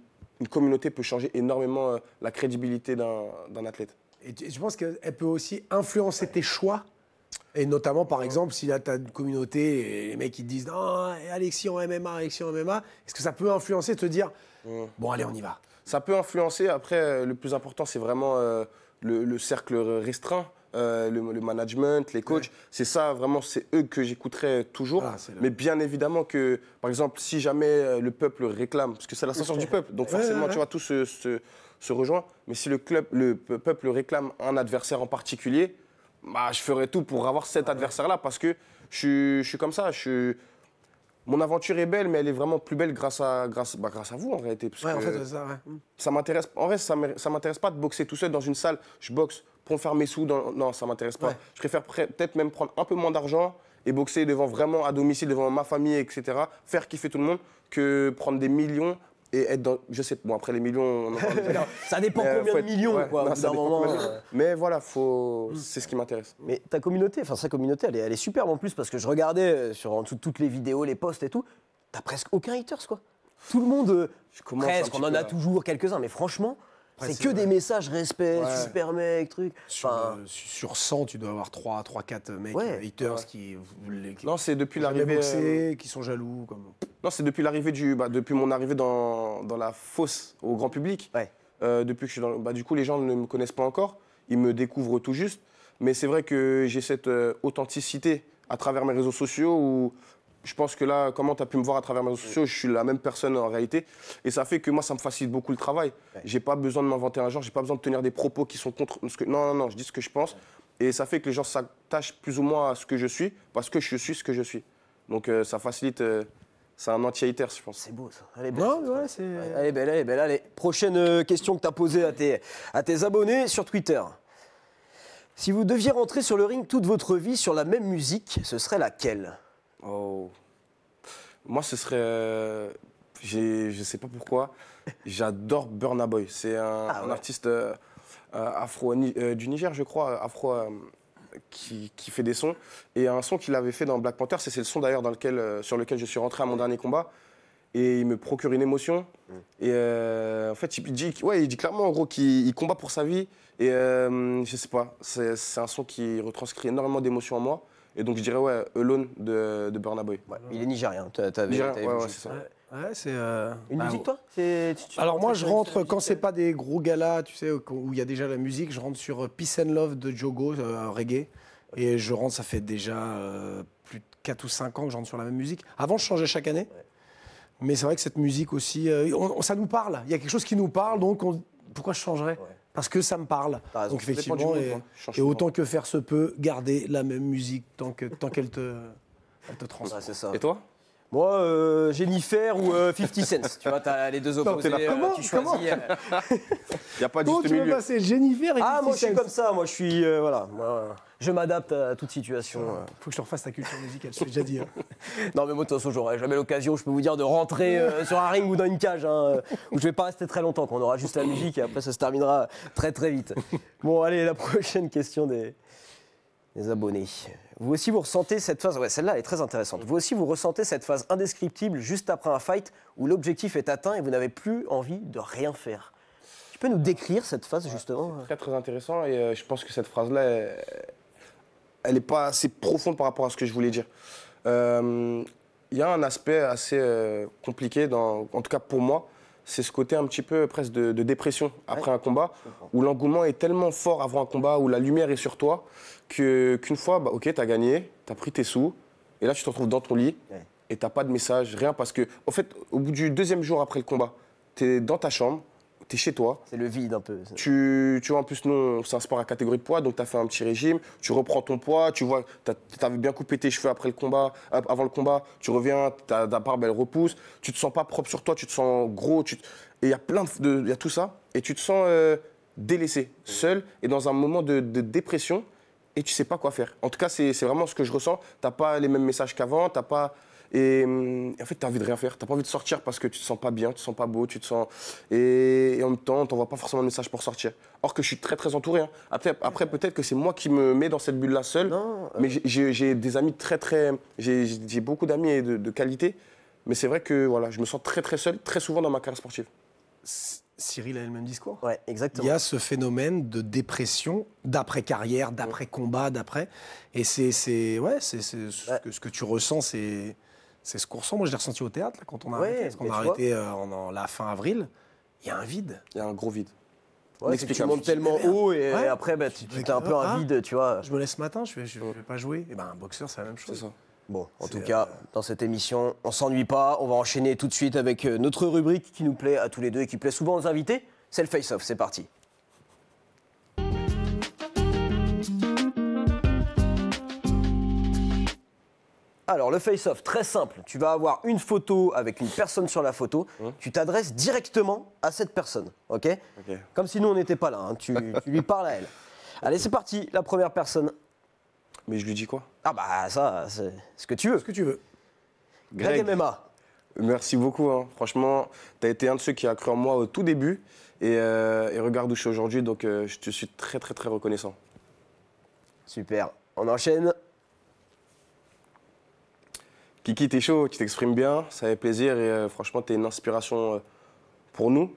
communauté peut changer énormément la crédibilité d'un athlète. Et je pense qu'elle peut aussi influencer tes choix et notamment, par exemple, si tu as une communauté les mecs, qui te disent non Alexis en MMA, Alexis en MMA, est-ce que ça peut influencer, te dire mm. Bon, allez, on y va Ça peut influencer. Après, le plus important, c'est vraiment le, cercle restreint. Euh, le, management, les coachs. C'est ça, vraiment, c'est eux que j'écouterai euh, toujours. Ah, mais bien évidemment que, par exemple, si jamais euh, le peuple réclame, parce que c'est l'ascenseur du peuple, donc forcément, tu vois, tout se, se, rejoint. Mais si le, club, le peuple réclame un adversaire en particulier, bah, je ferai tout pour avoir cet ah adversaire-là parce que je, suis comme ça. Je mon aventure est belle, mais elle est vraiment plus belle grâce à, grâce, bah, grâce à vous en réalité. en fait, ça, ouais. ça m'intéresse. En vrai, ça m'intéresse pas de boxer tout seul dans une salle. Je boxe pour faire mes sous, dans... non, ça m'intéresse pas. Je préfère peut-être même prendre un peu moins d'argent et boxer devant vraiment à domicile, devant ma famille, etc. Faire kiffer tout le monde que prendre des millions et être dans. Je sais, bon, après les millions. <laughs> ça dépend combien de millions, quoi, moment, euh. Mais voilà, faut... Hmm. c'est ce qui m'intéresse. Mais ta communauté, enfin, sa communauté, elle est, elle superbe en plus parce que je regardais euh, sur en dessous toutes les vidéos, les posts et tout. T'as presque aucun haters, quoi. Tout le monde. Euh, je presque, on en a toujours quelques-uns, mais franchement. C'est que des messages respect, super mec, truc. Sur, euh, sur, 100, tu dois avoir 3, 3 4 mecs euh, haters Qui, Non, c'est depuis l'arrivée. Euh, qui sont jaloux. Comme... Non, c'est depuis l'arrivée du. Bah, depuis mon arrivée dans, dans, la fosse au grand public. depuis que je suis Bah, du coup, les gens ne me connaissent pas encore. Ils me découvrent tout juste. Mais c'est vrai que j'ai cette authenticité à travers mes réseaux sociaux où je pense que là, comment tu as pu me voir à travers mes réseaux sociaux, je suis la même personne en réalité. Et ça fait que moi, ça me facilite beaucoup le travail. J'ai pas besoin de m'inventer un genre, j'ai pas besoin de tenir des propos qui sont contre. Non, non, non, je dis ce que je pense. Et ça fait que les gens s'attachent plus ou moins à ce que je suis, parce que je suis ce que je suis. Donc euh, ça facilite. Euh, c'est un anti iter je pense. C'est beau, ça. Elle est belle. Elle belle, elle belle. Allez, prochaine euh, question que tu as posée à tes abonnés sur Twitter. Si vous deviez rentrer sur le ring toute votre vie sur la même musique, ce serait laquelle Oh. Moi, ce serait. Euh, je je sais pas pourquoi. <laughs> J'adore Burna Boy. C'est un, ah artiste euh, euh, afro du Niger, je crois, afro qui, fait des sons. Et un son qu'il avait fait dans Black Panther, c'est le son d'ailleurs sur lequel je suis rentré à mon dernier combat. Et il me procure une émotion. Mm. Et en fait, il dit, ouais, il dit clairement en gros qu'il combat pour sa vie. Et je sais pas, c'est un son qui retranscrit énormément d'émotions en moi. Et donc je dirais ouais, Alone de, de Burna Boy. il est nigérien, t'as vu ouais, c'est ça. Ouais, c'est euh, Une bah, musique, toi Alors moi, je rentre, quand c'est pas des gros galas, tu sais, où il y a déjà la musique, je rentre sur euh, Peace and Love de Jogo, un euh, reggae. Et je rentre, ça fait déjà plus de 4 ou 5 ans que je rentre sur la même musique. Avant, je changeais chaque année. Mais c'est vrai que cette musique aussi, ça nous parle. Il y a quelque chose qui nous parle, donc pourquoi je changerais parce que ça me parle. Donc effectivement, hein. et, autant que faire se peut, garder la même musique tant qu'elle te, transmet. te Et toi moi, euh, Jennifer ou 50 euh, cents Tu vois, t'as les deux <laughs> opposés. Euh, tu Il <laughs> n'y a pas de Jennifer et Ah, moi, je suis comme ça. Moi, je suis. voilà. je m'adapte à toute situation. Il Faut que je leur fasse ta culture musicale, je l'ai déjà dit. Hein. <laughs> Non, mais moi, de toute façon, j'aurai jamais l'occasion, je peux vous dire, de rentrer sur un ring ou dans une cage, hein, où je vais pas rester très longtemps, qu'on aura juste la musique et après, ça se terminera très, très vite. Bon, allez, la prochaine question des, les abonnés. Vous aussi, vous ressentez cette phase, ouais, celle-là est très intéressante. Vous aussi, vous ressentez cette phase indescriptible juste après un fight où l'objectif est atteint et vous n'avez plus envie de rien faire. Tu peux nous décrire cette phase, justement euh Très, très intéressant et euh, je pense que cette phrase-là, elle n'est pas assez profonde par rapport à ce que je voulais dire. Euh, il y a un aspect assez compliqué, dans, en tout cas pour moi, c'est ce côté un petit peu presque de, dépression après un combat, où l'engouement est tellement fort avant un combat, où la lumière est sur toi, qu'une fois, bah, ok, t'as gagné, t'as pris tes sous, et là tu te retrouves dans ton lit, et t'as pas de message, rien, parce que, en fait, au bout du deuxième jour après le combat, t'es dans ta chambre, tu chez toi. C'est le vide un peu. Tu, tu vois, en plus, nous, c'est un sport à catégorie de poids, donc tu as fait un petit régime, tu reprends ton poids, tu vois, tu avais bien coupé tes cheveux après le combat, avant le combat, tu reviens, ta, barbe, elle repousse, tu te sens pas propre sur toi, tu te sens gros, tu, et il y a plein de. Il y a tout ça, et tu te sens euh, délaissé, seul, et dans un moment de, de dépression, et tu sais pas quoi faire. En tout cas, c'est vraiment ce que je ressens. T'as pas les mêmes messages qu'avant, t'as pas. Hum, et, en fait, tu as envie de rien faire. Tu pas envie de sortir parce que tu te sens pas bien, tu te sens pas beau, tu te sens. Et, en même temps, tu pas forcément un message pour sortir. Or que je suis très, très entouré. Hein. Après, après peut-être que c'est moi qui me mets dans cette bulle-là seul. Euh. Mais j'ai des amis très, très. J'ai beaucoup d'amis de, de qualité. Mais c'est vrai que voilà, je me sens très, très seul, très souvent dans ma carrière sportive. Cyril a le même discours. Ouais, exactement. Il y a ce phénomène de dépression d'après-carrière, d'après-combat, d'après. Et c'est ouais, c'est ouais. ce, que, ce que tu ressens, c'est c'est ce qu'on ressent. Moi, je l'ai ressenti au théâtre, quand on a arrêté, on a arrêté euh, en, la fin avril. Il y a un vide. Il y a un gros vide. tu montes tellement eh ben, haut et euh, après, bah, tu, es un peu un vide, tu vois. Je me laisse ce matin, je ne vais, pas jouer. Et eh ben, un boxeur, c'est la même chose. Bon, en tout cas, euh, dans cette émission, on s'ennuie pas. On va enchaîner tout de suite avec notre rubrique qui nous plaît à tous les deux et qui plaît souvent aux invités. C'est le face-off, c'est parti. Alors, le face-off, très simple. Tu vas avoir une photo avec une personne sur la photo. Hein tu t'adresses directement à cette personne. OK, Comme si nous, on n'était pas là. Hein. <laughs> Tu, lui parles à elle. Allez, c'est parti. La première personne. Mais je lui dis quoi Ah, bah, ça, c'est ce que tu veux. Ce que tu veux. Greg, Merci beaucoup. Hein. Franchement, tu as été un de ceux qui a cru en moi au tout début. Et, euh, regarde où je suis aujourd'hui. Donc, euh, je te suis très, très, très reconnaissant. Super. On enchaîne. Kiki, t'es chaud, tu t'exprimes bien, ça fait plaisir et franchement euh, franchement, t'es une inspiration euh, pour nous.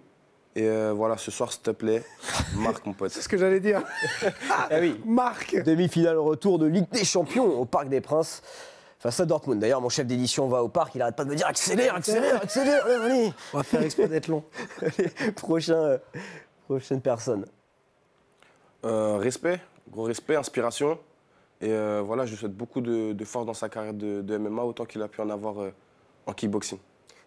Et euh, voilà, ce soir, s'il te plaît, <laughs> Marc, mon pote. C'est ce que j'allais dire. Ah <laughs> Marc Demi-finale retour de Ligue des Champions au Parc des Princes face à Dortmund. D'ailleurs, mon chef d'édition va au parc, il arrête pas de me dire accélère, accélère, accélère, On va faire exprès d'être long. <laughs> prochain, prochaine personne. respect, gros respect, inspiration. Et euh, voilà, je lui souhaite beaucoup de, force dans sa carrière de, MMA, autant qu'il a pu en avoir euh, en kickboxing.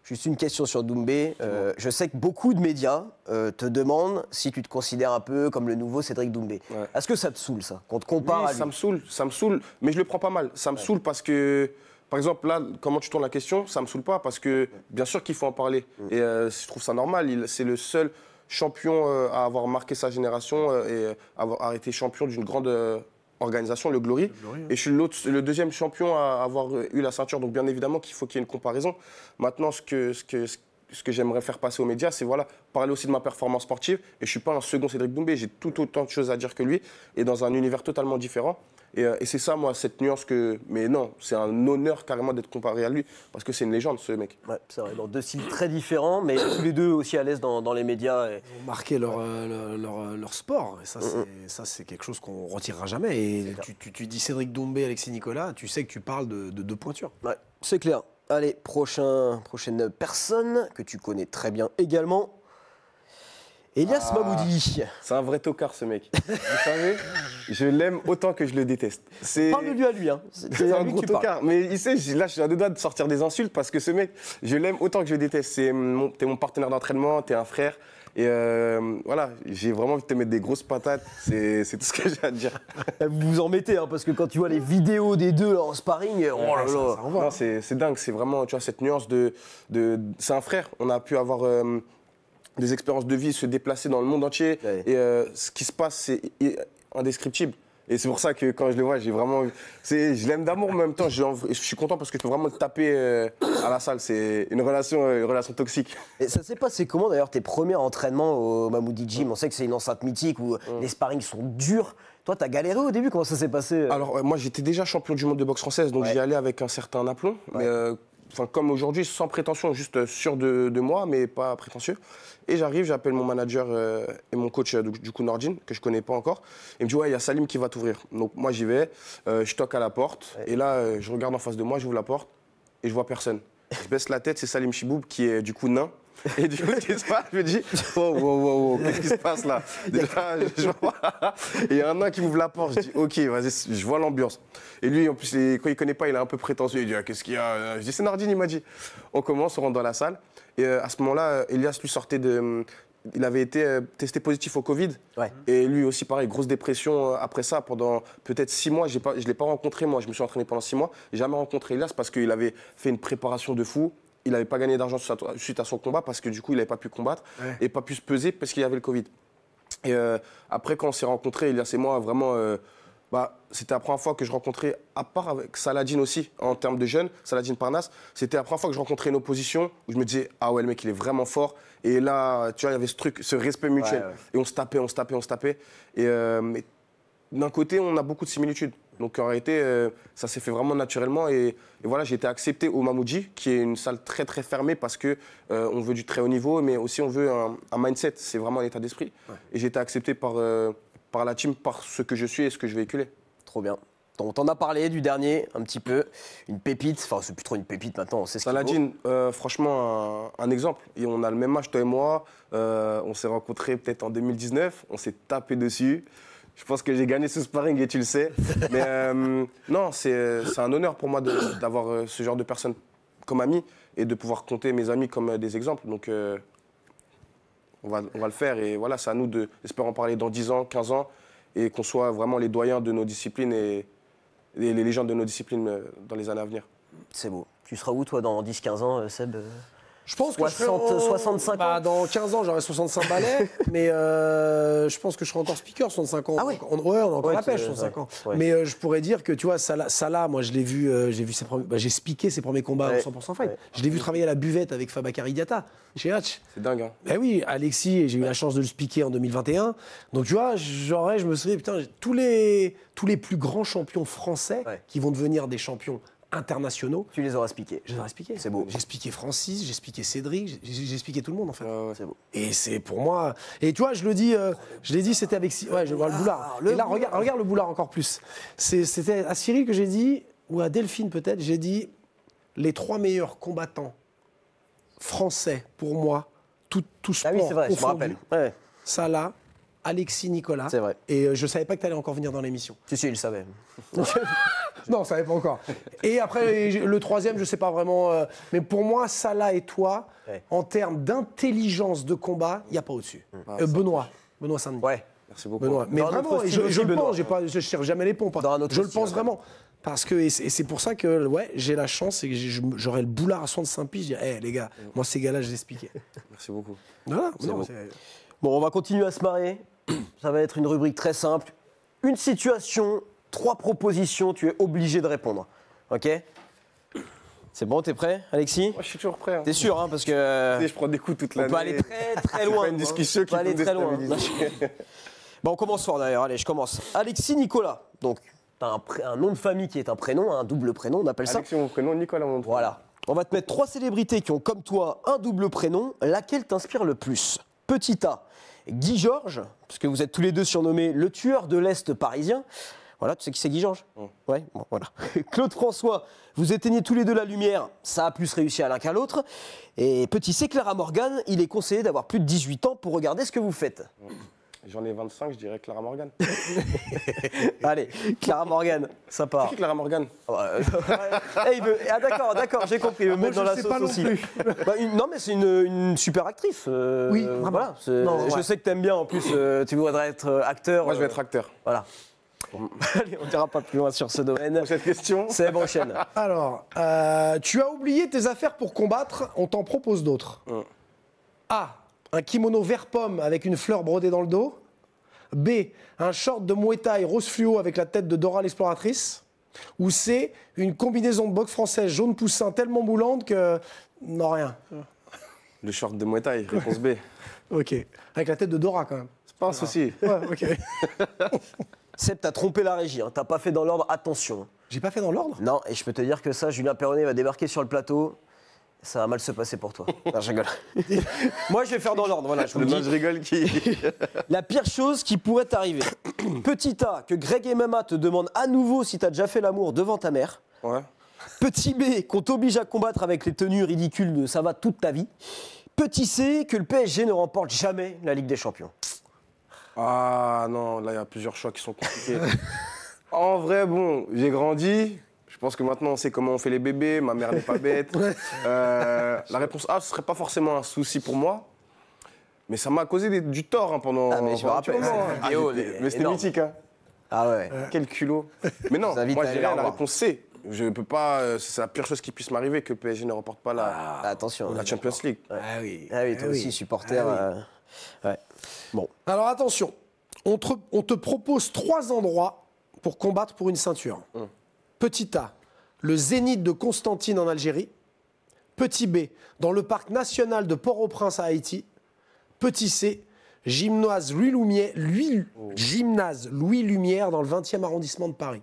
Juste une question sur Doumbé. Euh, je sais que beaucoup de médias te demandent si tu te considères un peu comme le nouveau Cédric Doumbé. Est-ce que ça te saoule, ça, qu'on te compare à ça me saoule, ça me saoule, mais je le prends pas mal. Ça me saoule parce que, par exemple, là, comment tu tournes la question, ça me saoule pas parce que, bien sûr qu'il faut en parler. Mm. Et je trouve ça normal. C'est le seul champion à avoir marqué sa génération et avoir été champion d'une grande organisation, le Glory. Et je suis le deuxième champion à avoir euh, eu la ceinture. Donc, bien évidemment, qu'il faut qu'il y ait une comparaison. Maintenant, ce que, ce que, ce que j'aimerais faire passer aux médias, c'est voilà, parler aussi de ma performance sportive. Et je ne suis pas un second Cédric Doumbé. J'ai tout autant de choses à dire que lui. Et dans un univers totalement différent. Euh, et, c'est ça, moi, cette nuance que. Mais non, c'est un honneur carrément d'être comparé à lui, parce que c'est une légende, ce mec. Ouais, c'est vrai, dans deux styles très différents, mais tous les deux aussi à l'aise dans, les médias. Et... Ils ont marqué leur, euh, euh, leur, sport, et ça, c'est quelque chose qu'on retirera jamais. Et tu, dis Cédric Doumbé, Alexis Nicolas, tu sais que tu parles de deux pointures. Ouais, c'est clair. Allez, prochain, prochaine personne que tu connais très bien également, Elias ah, C'est un vrai tocard, ce mec. Vous savez, <laughs> je l'aime autant que je le déteste. Parle-lui à lui. Hein. C'est un gros tocard. Mais il sait, là, je suis à deux doigts de sortir des insultes parce que ce mec, je l'aime autant que je le déteste. C'est mon, mon partenaire d'entraînement, t'es un frère. Et euh, voilà, j'ai vraiment envie de te mettre des grosses patates. C'est tout ce que j'ai à dire. <laughs> Vous vous en mettez, hein, parce que quand tu vois les vidéos des deux en sparring, oh C'est dingue, c'est vraiment, tu vois, cette nuance de. de c'est un frère. On a pu avoir. Euh, des expériences de vie, se déplacer dans le monde entier. Et euh, ce qui se passe, c'est indescriptible. Et c'est pour ça que quand je le vois, j'ai vraiment. Je l'aime d'amour, en même temps, je suis content parce que je peux vraiment le taper euh, à la salle. C'est une relation, euh, relation toxique. Et ça s'est passé comment d'ailleurs tes premiers entraînements au Mamoudi Gym On sait que c'est une enceinte mythique où les sparrings sont durs. Toi, t'as galéré au début Comment ça s'est passé Alors, moi, j'étais déjà champion du monde de boxe française, donc j'y allais avec un certain aplomb enfin, comme aujourd'hui, sans prétention, juste sûr de, moi, mais pas prétentieux. Et j'arrive, j'appelle mon manager euh, et mon coach, euh, du, coup Nordin, que je connais pas encore. Il me dit, ouais, il y a Salim qui va t'ouvrir. Donc moi, j'y vais, euh, je toque à la porte. Et là, je regarde en face de moi, j'ouvre la porte et je vois personne. Je baisse la tête, c'est Salim Chiboub qui est du coup nain. <laughs> Et du coup, je me dis, oh, wow, wow, wow, qu'est-ce qui se passe là <laughs> Et <laughs> il y a un nain qui ouvre la porte, je dis, ok, vas-y, je vois l'ambiance. Et lui, en plus, quand il connaît pas, il est un peu prétentieux. Il dit, ah, qu'est-ce qu'il y a Je dis, c'est Nardine, il m'a dit. On commence, on rentre dans la salle. Et euh, à ce moment-là, Elias, lui, sortait de. Il avait été euh, testé positif au Covid. Et lui aussi, pareil, grosse dépression euh, après ça. Pendant peut-être six mois, je ne l'ai pas rencontré, moi. Je me suis entraîné pendant six mois. Jamais rencontré Elias parce qu'il avait fait une préparation de fou il n'avait pas gagné d'argent suite à son combat parce que du coup, il n'avait pas pu combattre et pas pu se peser parce qu'il y avait le Covid. Et euh, après, quand on s'est rencontrés, Elias et moi, vraiment, euh, bah, c'était la première fois que je rencontrais, à part avec Saladin aussi, en termes de jeunes, Saladin Parnas, c'était la première fois que je rencontrais une opposition où je me disais, ah ouais, le mec, il est vraiment fort. Et là, tu vois, il y avait ce truc, ce respect mutuel. Et on se tapait, on se tapait, on se tapait. Et, euh, d'un côté, on a beaucoup de similitudes. Donc en réalité, euh, ça s'est fait vraiment naturellement. Et, voilà, j'ai été accepté au Mamoudji, qui est une salle très très fermée parce que euh, on veut du très haut niveau, mais aussi on veut un, mindset. C'est vraiment un état d'esprit. Et j'ai été accepté par, euh, par la team, par ce que je suis et ce que je véhiculais. Trop bien. On t'en a parlé du dernier, un petit peu. Une pépite, enfin c'est plus trop une pépite maintenant, on sait ce Saladin, euh, franchement, un, exemple. Et on a le même âge, toi et moi. on s'est rencontrés peut-être en 2019, on s'est tapé dessus. Je pense que j'ai gagné ce sparring et tu le sais. Mais euh, non, euh, c'est un honneur pour moi d'avoir euh, ce genre de personnes comme amis et de pouvoir compter mes amis comme des exemples. Donc on, va, le faire et voilà, c'est à nous de, en parler dans 10 ans, 15 ans et qu'on soit vraiment les doyens de nos disciplines et les légendes de nos disciplines dans les années à venir. C'est beau. Tu seras où toi dans 10-15 ans, Seb je pense que je serai 65 bah, dans 15 ans, j'aurai 65 balais, <laughs> mais euh, je pense que je serai encore speaker 65 ans. Ah oui. on, a encore la pêche 65 ans. Mais euh, je pourrais dire que tu vois Salah, moi je l'ai vu, euh, j'ai vu ses premiers, bah, j'ai spiqué ses premiers combats en 100% fight. Je l'ai vu travailler à la buvette avec Fabakary Diata chez C'est dingue. Hein. Eh oui, Alexis, j'ai eu la chance de le spiquer en 2021. Donc tu vois, j'aurais, je me serais putain, tous les tous les plus grands champions français qui vont devenir des champions internationaux. Tu les auras expliqués. Je aurais C'est beau. J'ai expliqué Francis, j'ai expliqué Cédric, j'ai expliqué tout le monde en fait. c'est Et c'est pour moi. Et tu vois, je le dis, euh, je l'ai dit, c'était avec. Ouais, je vois le boulard. Ah, là, regarde, regarde le boulard encore plus. C'était à Cyril que j'ai dit, ou à Delphine peut-être, j'ai dit les trois meilleurs combattants français pour moi, tout, tout sport. Ah oui, c'est vrai, je me rappelle. Ouais. Alexis Nicolas. C'est vrai. Et euh, je savais pas que tu allais encore venir dans l'émission. Si, si, il le savait. <laughs> <laughs> Non, ça n'est pas encore. Et après, le troisième, je ne sais pas vraiment. Euh, mais pour moi, Salah et toi, en termes d'intelligence de combat, il n'y a pas au-dessus. Mm. Euh, ah, Benoît, Benoît Saint-Denis. Ouais, merci beaucoup. Mais vraiment, je, le pense, je ne cherche jamais les pompes. Hein. je le pense vraiment. Parce que, c'est pour ça que ouais, j'ai la chance et que j'aurai le boulard à soin de saint py Je eh, les gars, mm. moi ces gars-là, je les expliquais. <laughs> Merci beaucoup. Voilà, bon, on va continuer à se marrer. <clears throat> Ça va être une rubrique très simple. Une situation trois propositions, tu es obligé de répondre. Ok c'est bon, t'es prêt, Alexis Moi, je suis toujours prêt. Hein. T'es sûr, hein, parce que. je prends des coups toute On peut aller très très <laughs> loin. pas une hein. peut aller très loin. <laughs> bon, on commence fort d'ailleurs. Allez, je commence. Alexis Nicolas. Donc, t'as un, un, nom de famille qui est un prénom, un double prénom, on appelle ça. Alexis, mon prénom, Nicolas, mon nom. Voilà. On va te mettre trois célébrités qui ont, comme toi, un double prénom. Laquelle t'inspire le plus Petit A, Guy Georges, puisque vous êtes tous les deux surnommés le tueur de l'Est parisien. Voilà, tu sais qui c'est Guy Georges mmh. voilà. <laughs> Claude François, vous éteignez tous les deux la lumière, ça a plus réussi à l'un qu'à l'autre. Et petit C, Clara Morgan, il est conseillé d'avoir plus de 18 ans pour regarder ce que vous faites. Mmh. J'en ai 25, je dirais Clara Morgan. <laughs> Allez, Clara Morgan, ça part. Clara Morgan oh, euh, <laughs> eh, Ah, d'accord, d'accord, j'ai compris. Il ah, mettre dans la sauce non aussi. Bah, non, mais c'est une, super actrice. Euh, oui, Voilà, Je sais que tu aimes bien en plus. Euh, tu voudrais être acteur. Moi, je vais être acteur. Voilà. <laughs> Allez, on dira pas plus loin sur ce domaine. cette question. C'est prochaine. <laughs> Alors, euh, tu as oublié tes affaires pour combattre, on t'en propose d'autres. Mm. A. Un kimono vert pomme avec une fleur brodée dans le dos. B. Un short de Muay Thai rose fluo avec la tête de Dora l'exploratrice. Ou C. Une combinaison de boxe française jaune poussin tellement moulante que. Non, rien. Le short de Muay Thai, réponse B. <laughs> ok. Avec la tête de Dora quand même. C'est pas un Ouais, ok. Seb, t'as trompé la régie, hein. t'as pas fait dans l'ordre, attention. J'ai pas fait dans l'ordre Non, et je peux te dire que ça, Julien Perronnet va débarquer sur le plateau. Ça va mal se passer pour toi. <laughs> Non, je rigole. <laughs> Moi, je vais faire dans l'ordre. Voilà, je, le rigole qui. <laughs> la pire chose qui pourrait t'arriver. <coughs> Petit A, que Greg et Mama te demandent à nouveau si t'as déjà fait l'amour devant ta mère. Ouais. Petit B, qu'on t'oblige à combattre avec les tenues ridicules de ça va toute ta vie. Petit C, que le PSG ne remporte jamais la Ligue des Champions. Ah non, là, il y a plusieurs choix qui sont compliqués. <laughs> en vrai, bon, j'ai grandi. Je pense que maintenant, on sait comment on fait les bébés. Ma mère n'est pas bête. <laughs> Euh, la réponse A, ce serait pas forcément un souci pour moi. Mais ça m'a causé du tort hein, pendant. Ah, mais je me rappelle. Hein. mais c'était mythique. Hein. Ah ouais. Ah, quel culot. Mais non, moi, j'ai la réponse C je peux pas. Euh, c'est la pire chose qui puisse m'arriver que PSG ne remporte pas la, ah, attention, la Champions League. Ah oui. Ah oui, ah toi aussi, supporter. Euh, ouais. Alors attention, on te, propose trois endroits pour combattre pour une ceinture. Hum. Petit A, le zénith de Constantine en Algérie. Petit B, dans le parc national de Port-au-Prince à Haïti. Petit C, gymnase Louis Lumière, oh. gymnase Louis Lumière dans le 20e arrondissement de Paris.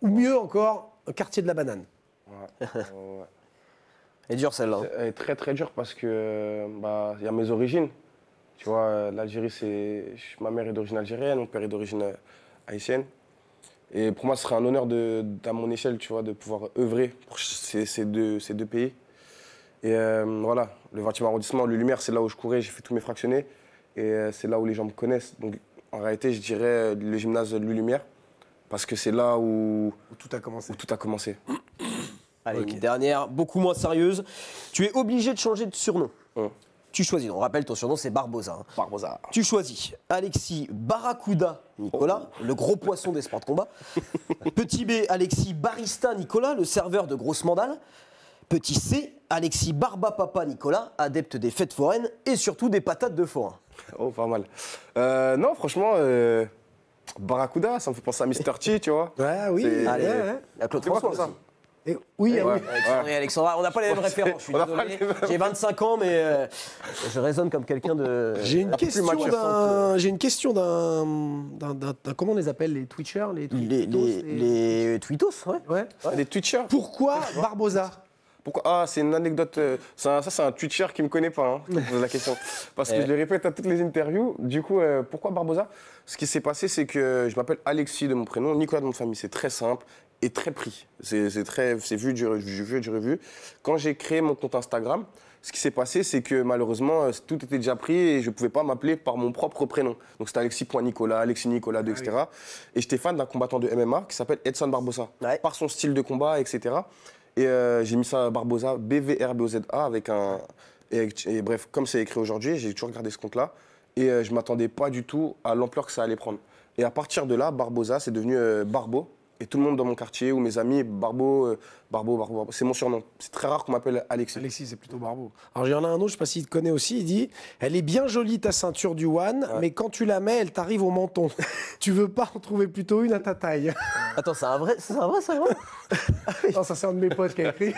Ou mieux encore, un quartier de la banane. <laughs> est dure celle-là. est très très dure parce que bah, y a mes origines. Tu vois, l'Algérie, c'est. Ma mère est d'origine algérienne, mon père est d'origine euh, haïtienne. Et pour moi, ce serait un honneur, de, à mon échelle, tu vois, de pouvoir œuvrer pour ces, deux, ces deux, pays. Et euh, voilà, le 20e arrondissement, le Lumière, c'est là où je courais, j'ai fait tous mes fractionnés. Et euh, c'est là où les gens me connaissent. Donc, en réalité, je dirais le gymnase Lulumière. Lumière, parce que c'est là où, tout a commencé. tout a commencé. Allez, dernière, beaucoup moins sérieuse. Tu es obligé de changer de surnom. Tu choisis, on rappelle ton surnom, c'est hein. Barbosa. Tu choisis Alexis Barracuda Nicolas, le gros poisson des sports de combat. <laughs> Petit B, Alexis Barista Nicolas, le serveur de Grosse Mandale. Petit C, Alexis Barba Papa Nicolas, adepte des fêtes foraines et surtout des patates de forain. Oh, pas mal. Euh, non, franchement, euh, Barracuda, ça me fait penser à Mr. T, tu vois. Ouais, oui. Allez, oui, ah Alexandra, on n'a pas les mêmes références, J'ai 25 ans, mais euh, je raisonne comme quelqu'un de. J'ai une, une, question d'un. Comment on les appelle Les Twitchers Les, les, les, ouais. Les ah, Twitchers. Pourquoi Barbosa pourquoi Ah, c'est une anecdote. Euh, ça, c'est un Twitcher qui me connaît pas, hein, la question. Parce que <laughs> eh. je le répète à toutes les interviews. Du coup, euh, pourquoi Barbosa Ce qui s'est passé, c'est que je m'appelle Alexis de mon prénom, Nicolas de mon famille. C'est très simple est très pris. C'est très, c'est vu du, vu du revu. Quand j'ai créé mon compte Instagram, ce qui s'est passé, c'est que malheureusement, euh, tout était déjà pris et je ne pouvais pas m'appeler par mon propre prénom. Donc c'était Alexis.Nicolas, alexisnicolas Alexis Nicolas 2, etc. Et j'étais fan d'un combattant de MMA qui s'appelle Edson Barbosa, par son style de combat, etc. Et euh, j'ai mis ça Barbosa, B-V-R-B-O-Z-A, avec un. Et, bref, comme c'est écrit aujourd'hui, j'ai toujours regardé ce compte-là. Et euh, je ne m'attendais pas du tout à l'ampleur que ça allait prendre. Et à partir de là, Barbosa, c'est devenu Barbo, et tout le monde dans mon quartier ou mes amis, Barbeau, euh, Barbo, Barbeau, Barbeau, C'est mon surnom. C'est très rare qu'on m'appelle Alexis. Alexis, c'est plutôt Barbeau. Alors, il y en a un autre, je sais pas s'il te connaît aussi, il dit Elle est bien jolie ta ceinture du One, mais quand tu la mets, elle t'arrive au menton. <laughs> tu veux pas en trouver plutôt une à ta taille Attends, c'est un vrai, c'est un vrai, c'est vrai <laughs> Non, ça, c'est un de mes potes qui a écrit.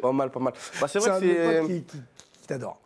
pas mal, pas mal. Bah, c'est vrai que c'est.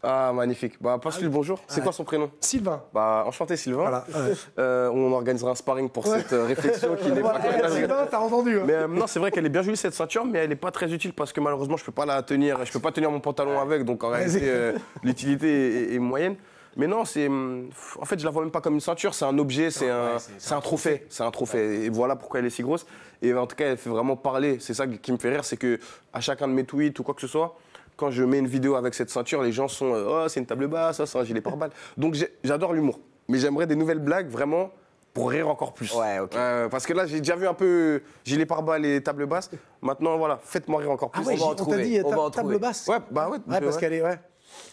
Ah, magnifique. Bah, pas lui bonjour. C'est quoi son prénom Sylvain. Bah, enchanté, Sylvain. <laughs> Euh, on organisera un sparring pour cette euh, réflexion qui n'est <laughs> pas. Sylvain, t'as entendu. Hein. Mais euh, non, c'est vrai qu'elle est bien jolie cette ceinture, mais elle n'est pas très utile parce que malheureusement, je peux pas la tenir. Je peux pas tenir mon pantalon avec, donc en réalité, l'utilité est- moyenne. Mais non, c'est. Hum, en fait, je la vois même pas comme une ceinture, c'est un objet, c'est un, c'est un trophée. C'est un trophée. Et voilà pourquoi elle est si grosse. Et en tout cas, elle fait vraiment parler. C'est ça qui me fait rire, c'est que à chacun de mes tweets ou quoi que ce soit, quand je mets une vidéo avec cette ceinture, les gens sont euh, Oh, c'est une table basse, ça, oh, c'est un gilet pare-balles. Donc j'adore l'humour. Mais j'aimerais des nouvelles blagues vraiment pour rire encore plus. Ouais, ok. Euh, parce que là, j'ai déjà vu un peu gilet pare-balles et table basse. Maintenant, voilà, faites-moi rire encore ah plus. Ah ouais, on va en trouver. Dit, on table basse Ouais, bah ouais. ouais parce qu'elle est. Ouais.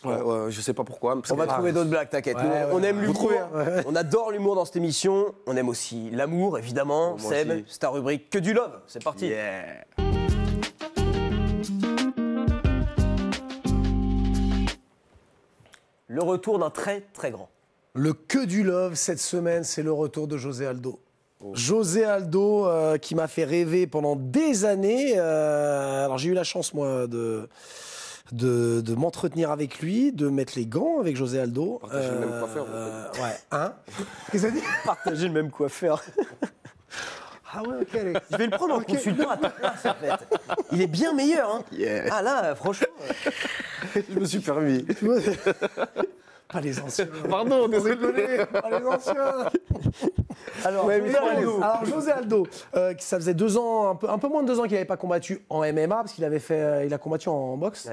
Ouais, je sais pas pourquoi. On va trouver d'autres blagues, t'inquiète. on aime l'humour. Hein. On adore l'humour dans cette émission. On aime aussi l'amour, évidemment. Seb, c'est ta rubrique que du love. C'est parti. Yeah. Le retour d'un très très grand. Le que du love cette semaine, c'est le retour de José Aldo. Oh. José Aldo, euh, qui m'a fait rêver pendant des années. Euh, alors j'ai eu la chance, moi, de, de, m'entretenir avec lui, de mettre les gants avec José Aldo. Partager le même euh, coiffeur. ouais, hein <laughs> Partager le même coiffeur. <laughs> Ah ouais, ok, Je vais le prendre en consultant à ta place, en fait. Il est bien meilleur, hein. Ah là, franchement. Euh. Je me suis permis. <laughs> Pas les anciens. Pardon, désolé. Pas les anciens. Alors, José Aldo, euh, ça faisait deux ans, un peu, moins de deux ans qu'il n'avait pas combattu en MMA, parce qu'il avait fait, euh, il a combattu en, boxe.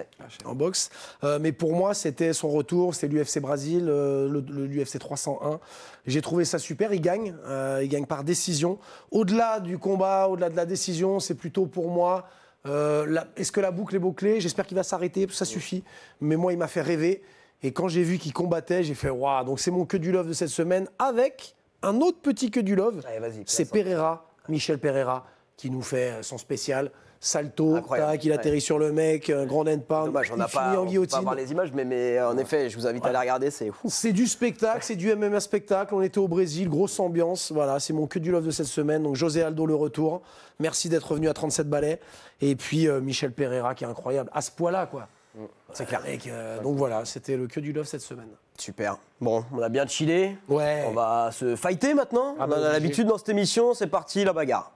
En boxe. Ah, euh, mais pour moi, c'était son retour, c'est l'UFC Brésil, l'UFC 301. J'ai trouvé ça super. Il gagne, il gagne par décision. Au-delà du combat, au-delà de la décision, c'est plutôt pour moi. Est-ce que la boucle est bouclée J'espère qu'il va s'arrêter, ça suffit. Mais moi, il m'a fait rêver. Et quand j'ai vu qu'il combattait, j'ai fait waouh. Donc c'est mon que du love de cette semaine avec un autre petit que du love, c'est Pereira, Michel Pereira, qui nous fait son spécial. Salto, tac, il atterrit sur le mec, un grand end pound. Dommage, on n'a pas, on pas voir les images, mais, euh, en effet, je vous invite à la regarder. C'est C'est du spectacle, c'est du MMA spectacle. On était au Brésil, grosse ambiance. Voilà, c'est mon que du love de cette semaine. Donc José Aldo, le retour. Merci d'être venu à 37 balais. Et puis euh, Michel Pereira, qui est incroyable. À ce poids-là, quoi. Mm. C'est clair. Euh, donc voilà, c'était le que du love cette semaine. Super. Bon, on a bien chillé. Ouais. On va se fighter maintenant. Ah on bah, a l'habitude dans cette émission. C'est parti, la bagarre.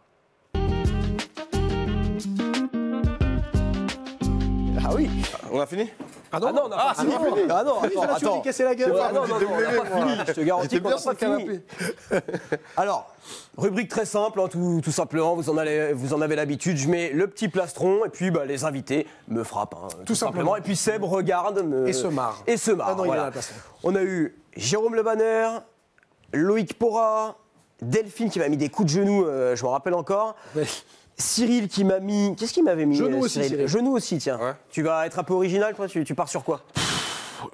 Ah oui. On a fini ah non, non, Ah non, non, Je te garantis qu'on n'a pas <laughs> Alors, rubrique très simple, hein, tout, tout, simplement, vous en, allez, vous en avez l'habitude. Je mets le petit plastron et puis bah, les invités me frappent. Hein, tout, simplement. Et puis Seb regarde. Et se marre. Et se marre. Ah on a eu Jérôme Le Banner, Loïc Porra, Delphine qui m'a mis des coups de genoux, euh, je m'en rappelle encore. Cyril qui m'a mis. Qu'est-ce qu'il m'avait mis Genou euh, aussi. Cyril Genou aussi, tiens. Tu vas être un peu original, toi tu, pars sur quoi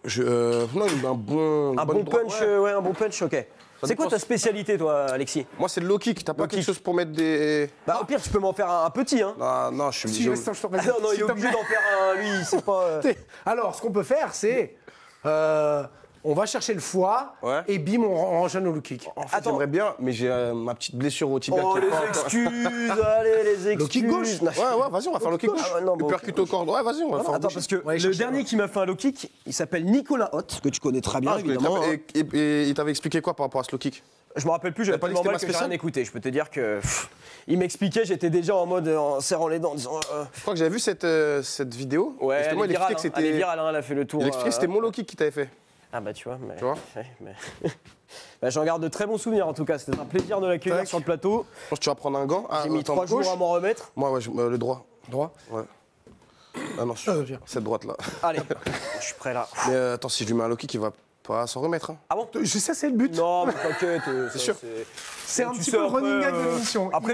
je, euh, non, un bon. Un bon punch, euh, ouais. un bon punch, ok. C'est quoi ta spécialité, toi, Alexis Moi, c'est le low kick. T'as pas quelque chose pour mettre des. Bah, au pire, tu peux m'en faire un, petit, hein ah, non, je suis si, obligé. Je <laughs> non, non, il est obligé d'en faire un, lui, c'est pas. Euh. <laughs> Alors, ce qu'on peut faire, c'est on va chercher le foie et bim, on, range enchaîne au low kick. En fait, j'aimerais bien, mais j'ai euh, ma petite blessure au tibia. Oh, qui les excuses, allez, les excuses. <laughs> Low kick gauche. Ouais, ouais, vas-y, on va faire le kick gauche. Ah, le percute au corps, Ouais, vas-y, on va non, faire. Attends, parce que le dernier qui m'a fait un low kick, il s'appelle Nicolas Hott, que tu connais très bien, ah, évidemment. Et, il t'avait expliqué quoi par rapport à ce low kick je me rappelle plus, j'avais pas parce que j'ai rien écouté. Je peux te dire que il m'expliquait, j'étais déjà en mode euh, en serrant les dents, en disant. Euh, je crois que j'avais vu cette, cette vidéo. Ouais, Justement, il que hein. c'était. Hein, a fait le tour. Il expliquait c'était mon low kick qui t'avait fait. Ah bah tu vois, mais, tu <laughs> <laughs> bah, j'en garde de très bons souvenirs en tout cas. C'était un plaisir de l'accueillir sur le plateau. Je pense que tu vas prendre un gant. Ah, J'ai mis trois jours à m'en remettre. Moi, ouais, euh, le droit. Droit Ouais. Ah non, je... suis euh, cette droite là. Allez, <laughs> je suis prêt là. Mais euh, attends, si je lui mets un Loki qui va à s'en remettre. Hein. Ah bon Je sais, c'est le but. Non, mais t'inquiète. Euh, c'est sûr. C'est un petit peu running gag de euh, Après,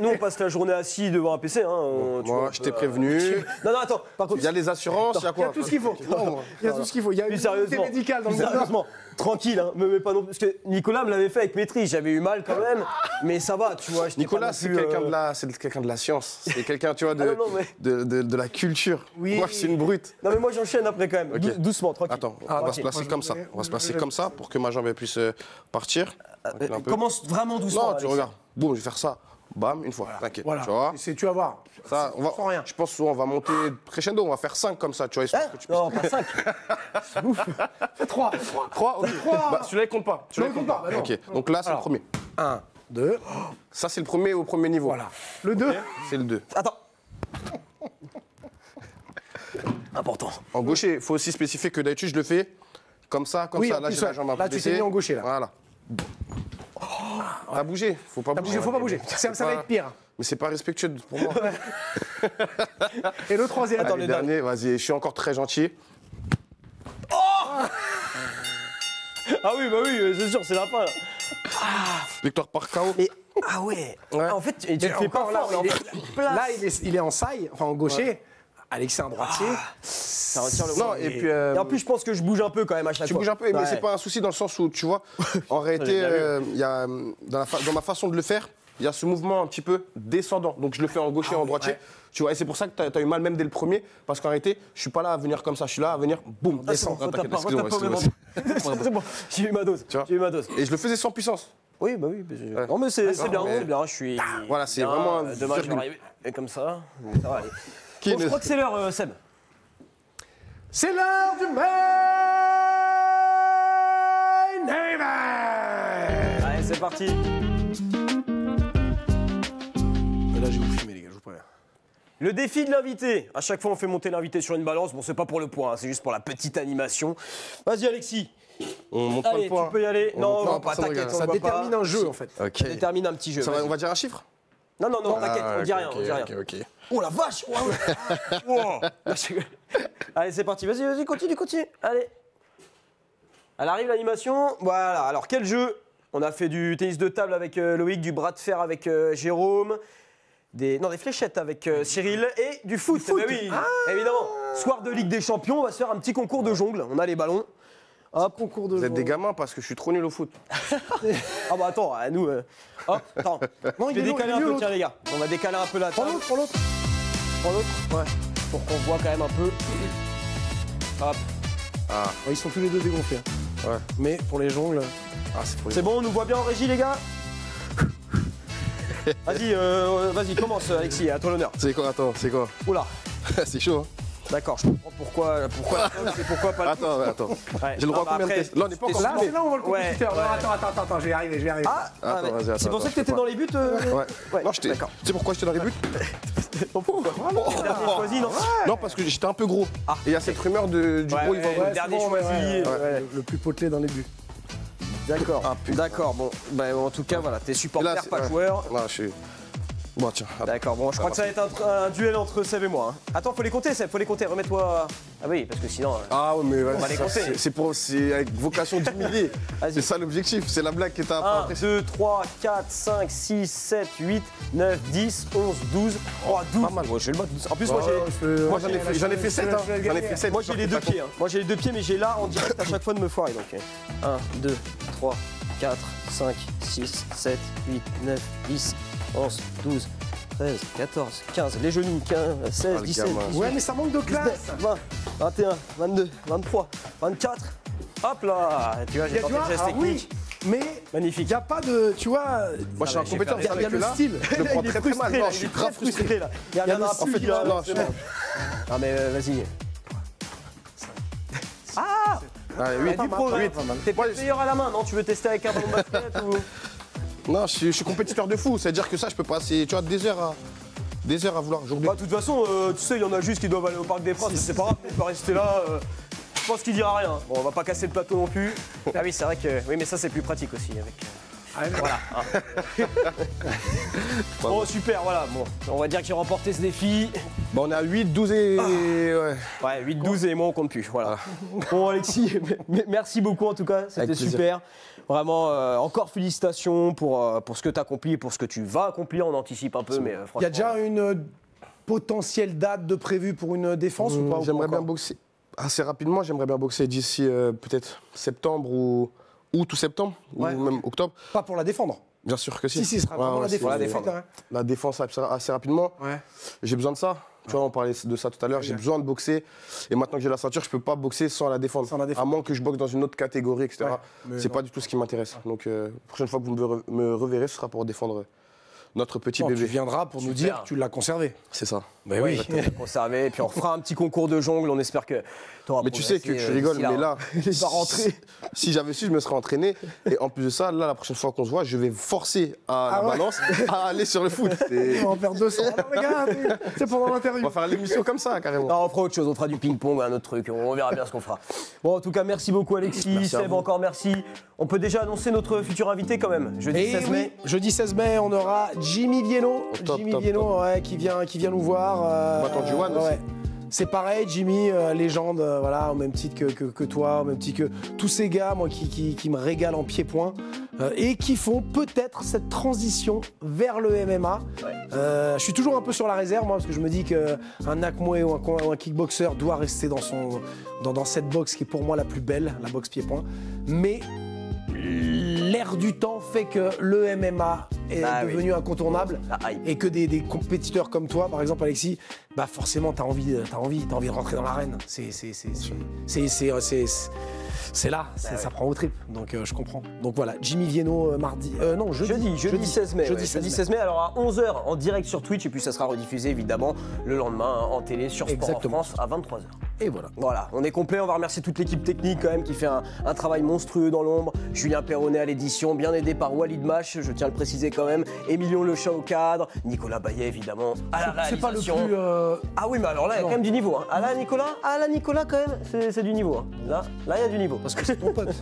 nous on, passe, la journée assis devant un PC. Hein. moi, euh, <laughs> je t'ai prévenu. non, non, attends. Par contre, il y a les assurances, il y a quoi Il y a tout ce qu'il faut. Il y a tout ce qu'il faut. Il y a une médicale dans le Sérieusement, tranquille, hein. mais pas non plus. Parce que Nicolas me l'avait fait avec maîtrise, j'avais eu mal quand même, mais ça va, tu vois. Nicolas, euh, c'est quelqu'un de, la... de la science, c'est quelqu'un, tu vois, <laughs> ah de, de, la culture. Oui. Moi, c'est une brute. Non, mais moi, j'enchaîne après quand même, doucement, tranquille. Attends, on va se placer comme ça, on va se placer comme ça pour que ma jambe puisse euh, partir. Euh, commence vraiment doucement. Non, tu regardes, Bon, je vais faire ça bam, une fois. Voilà. T'inquiète. Voilà. Tu vois C'est tu vas voir. Ça, on va, rien. Je pense qu'on va monter crescendo, on va faire 5 comme ça, tu vois. Hein que tu non, pas 5. <laughs> C'est ouf. Fais 3. 3, 3 ok. Bah, celui-là, il compte pas. Celui-là, il compte pas. Bah, ok, donc là, c'est le premier. 1, 2. Ça, c'est le premier au premier niveau. Voilà. Le 2 C'est le 2. Attends. <laughs> Important. En gaucher, il faut aussi spécifier que d'habitude, je le fais comme ça, comme ça. Là, j'ai la jambe Là, tu t'es mis en gaucher, là. Voilà. T'as bouger, faut pas bouger. faut pas bouger. Ça, ça va être pire. Mais c'est pas respectueux pour moi. Et le troisième. le dernier, vas-y, je suis encore très gentil. Oh <laughs> ah oui, bah oui, euh, c'est sûr, c'est la fin. là. Ah. Victoire par ah ouais. en fait, tu, fais pas là, il est- là, il est en saille, enfin en gaucher. Alexis, un ah, droitier, ça retire le Non, euh, et, en plus, je pense que je bouge un peu quand même à chaque fois. bouges un peu, mais mais c'est pas un souci dans le sens où, tu vois, <laughs> en réalité, euh, il y a, dans, la dans, ma façon de le faire, il y a ce mouvement un petit peu descendant. Donc, je le fais en gaucher et ah en droitier. Tu vois, et c'est pour ça que tu as, eu mal même dès le premier, parce qu'en réalité, je suis pas là à venir comme ça, je suis là à venir, boum, ah, descendre. <laughs> C'est bon, j'ai eu ma dose. J'ai eu ma dose. Et je le faisais sans puissance. Oui, bah oui. Je... Non, mais c'est bien, c'est bien. Je suis. Voilà, c'est vraiment. Dommage, comme ça. ça va aller. Bon, je crois que c'est l'heure, euh, Seb. C'est l'heure du main event Allez, c'est parti. Là, j'ai vous filmer, les gars, je vous préviens. Le défi de l'invité. À chaque fois, on fait monter l'invité sur une balance. Bon, c'est pas pour le point, hein, c'est juste pour la petite animation. Vas-y, Alexis. On monte Allez, le tu peux y aller. non, pas, t'inquiète. on Ça détermine un jeu, en fait. Ça détermine un petit jeu. on va dire un chiffre Non, non, non, ah, t'inquiète, on dit rien, on dit rien. Ok, ok. Oh la vache <laughs> bah, Allez, c'est parti, vas-y, vas-y, continue, continue. Allez. Elle arrive l'animation. Voilà, alors quel jeu On a fait du tennis de table avec euh, Loïc, du bras de fer avec euh, Jérôme, des, non, des fléchettes avec euh, Cyril et du foot. foot. Eh ben oui, ah. évidemment. Soir de Ligue des Champions, on va se faire un petit concours de jongle. On a les ballons. Hop, ah, au cours de Vous êtes des gamins parce que je suis trop nul au foot. <laughs> ah bah attends, nous. Euh, hop, attends. Non, il est décaler un peu, tiens les gars. On va décaler un peu la Prends l'autre, prends l'autre. Prends l'autre, ouais. pour qu'on voit quand même un peu. Hop. Ah, Ils sont tous les deux dégonflés. Hein. ouais. Mais pour les jongles. Ah, c'est bon, on nous voit bien en régie les gars <laughs> Vas-y, euh, vas-y, commence Alexis, à toi l'honneur. C'est quoi, attends, c'est quoi Oula, <laughs> C'est chaud, hein D'accord, je comprends pourquoi, pourquoi <laughs> pourquoi pas le Attends, attends. J'ai le droit à combien de questions Là, on n'est pas encore Là, c'est là on voit le compétiteur. Non, attends, attends, attends, je vais arriver, je vais arriver. Ah, ah, ah C'est pour ça que t'étais dans les buts euh, Ouais. Non, j'étais. Tu sais pourquoi j'étais dans les buts <laughs> non, parce que j'étais un peu gros. Ah. Et il y a cette rumeur du gros, il va Le dernier choisi. Le plus potelé dans les buts. D'accord. D'accord, bon, ben, en tout cas, voilà, t'es supporter, pas joueur. Là, je Bon, tiens. D'accord, bon, je crois ah, que ça va être euh, un, duel entre Seb et moi. Hein. Attends, faut les compter, Seb, faut les compter. Remets-toi. Ah oui, parce que sinon. Euh, ah oui, mais vas c'est avec vocation d'humilier. <laughs> c'est ça l'objectif, c'est la blague qui est à 1, 2, 3, 4, 5, 6, 7, 8, 9, 10, 11, 12. Oh, 12. Pas moi, j'ai le mode. En plus, moi, j'ai. j'en ai, fait 7. ai fait 7. Hein. Moi, j'ai les deux pieds. Hein. Moi, j'ai les deux pieds, mais j'ai là en direct à chaque fois de me foirer. Donc, 1, 2, 3, 4, 5, 6, 7, 8, 9, 10. 11, 12, 13, 14, 15, les genoux, 15, 16, 17, 18, Ouais, mais ça manque de classe 20, 21, 22, 23, 24, hop là Tu vois, j'ai tenté le geste ah technique. mais magnifique. Il n'y a pas de, tu vois. Moi, je suis incompétent. <laughs> Il y a le style. Je prends très très mal. je suis très frustré là. Il y a le Non, mais euh, vas-y. Ah. Ah, 8, pas T'es meilleur à la main, non Tu veux tester avec un bon basket ou non, je suis, compétiteur de fou. C'est-à-dire que ça, je peux passer tu vois, des heures à, des heures à vouloir aujourd'hui. Bah, de toute façon, euh, tu sais, il y en a juste qui doivent aller au Parc des Princes. c'est pas grave, il rester là. Euh, je pense qu'il dira rien. Bon, on va pas casser le plateau non plus. <laughs> Ah oui, c'est vrai que. Oui, mais ça, c'est plus pratique aussi. Avec... Euh, ah voilà. <laughs> Oh super, voilà. Bon, on va dire qu'il remporté ce défi. Bon, on a 8, 12 et. Ah. Ouais. 8, 12 et moi, on compte plus. Voilà. Ah. Bon, Alexis, <laughs> merci beaucoup en tout cas. C'était super. Vraiment, euh, encore félicitations pour, euh, pour ce que tu accomplis accompli et pour ce que tu vas accomplir. On anticipe un peu, mais franchement. Euh, Il y a déjà une potentielle date de prévu pour une défense ou mmh, pas J'aimerais bien boxer. Assez rapidement, j'aimerais bien boxer d'ici peut-être septembre ou. Ou tout septembre, ou même octobre. Pas pour la défendre. Bien sûr que si. Si, si, ce sera pour la, défense, hein. la, défense, assez rapidement. J'ai besoin de ça. Tu vois, on parlait de ça tout à l'heure. J'ai besoin de boxer. Et maintenant que j'ai la ceinture, je ne peux pas boxer sans la défendre. Sans À moins que je boxe dans une autre catégorie, etc. C'est pas du tout ce qui m'intéresse. Donc, euh, la prochaine fois que vous me, reverrez, ce sera pour défendre notre petit bébé. Tu pour nous dire que tu l'as conservé. C'est ça. Ben oui, oui. conservé. Et puis on fera un petit concours de jongle. On espère que. Mais tu sais que je rigole, euh, mais là, pas hein. <laughs> rentrer. si j'avais su, je me serais entraîné. Et en plus de ça, là, la prochaine fois qu'on se voit, je vais forcer à ah la balance à aller sur le foot. <laughs> On va en perdre 200. c'est pendant l'interview. On va faire l'émission comme ça, carrément. on fera autre chose. On fera du ping-pong, un autre truc. On verra bien ce qu'on fera. Bon, en tout cas, merci beaucoup, Alexis. Merci encore merci. On peut déjà annoncer notre futur invité quand même. Jeudi 16 eh mai. jeudi 16 mai, on aura Jimmy Vieno, Jimmy qui, vient, qui vient nous voir. Euh, C'est pareil, Jimmy, euh, légende, euh, voilà, au même titre que, toi, au même titre que tous ces gars, moi, qui, me régalent en pied-point et qui font peut-être cette transition vers le MMA. je suis toujours un peu sur la réserve, moi, parce que je me dis qu'un Akmoé ou un, kickboxer doit rester dans, son, dans, dans, cette boxe qui est pour moi la plus belle, la boxe pied-point. Mais l'air du temps fait que le MMA est bah devenu incontournable bah, et que des, compétiteurs comme toi, par exemple Alexis, bah forcément, t'as as envie, as envie, as envie de rentrer dans l'arène. C'est c'est là, bah ça prend au trip. Donc euh, je comprends. Donc voilà, Jimmy Vienno euh, mardi. Euh, non, jeudi. Jeudi, 16 mai. Jeudi, 16, mai. alors à 11h en direct sur Twitch, et puis ça sera rediffusé évidemment le lendemain hein, en télé sur Sport en France à 23h. Et voilà. Voilà, on est complet. On va remercier toute l'équipe technique quand même qui fait un, travail monstrueux dans l'ombre. Julien Perronnet à l'édition, bien aidé par Walid Mash, je tiens à le préciser quand même. Émilion Le au cadre, Nicolas Bayet évidemment à Pas le plus, Ah oui, mais alors là, il y a quand même du niveau. Hein. Ah là, Nicolas, ah là, Nicolas quand même, c'est du niveau. Hein. Là, là, il y a du niveau. Parce que c'est ton pote. <laughs>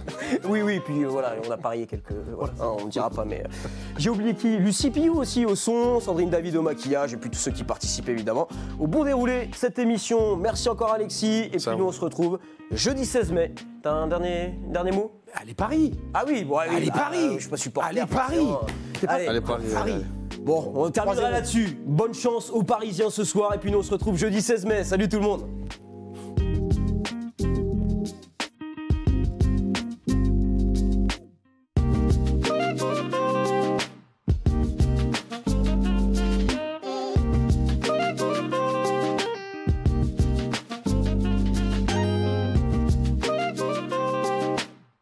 oui, oui, puis euh, voilà, on a parié quelques. Euh, on ne dira pas, mais. Euh, j'ai oublié qui Lucie Pio aussi au son, Sandrine David au maquillage, et puis tous ceux qui participent évidemment au bon déroulé cette émission. Merci encore, Alexis. Et puis nous, on se retrouve jeudi 16 mai. T'as un dernier, dernier mot Allez, Paris Ah oui, bon, allez, bah, Paris Je ne suis pas supporter. Allez, hein. Paris allez, Paris, Bon, on terminera là-dessus. Bonne chance aux Parisiens ce soir, et puis nous, on se retrouve jeudi 16 mai. Salut tout le monde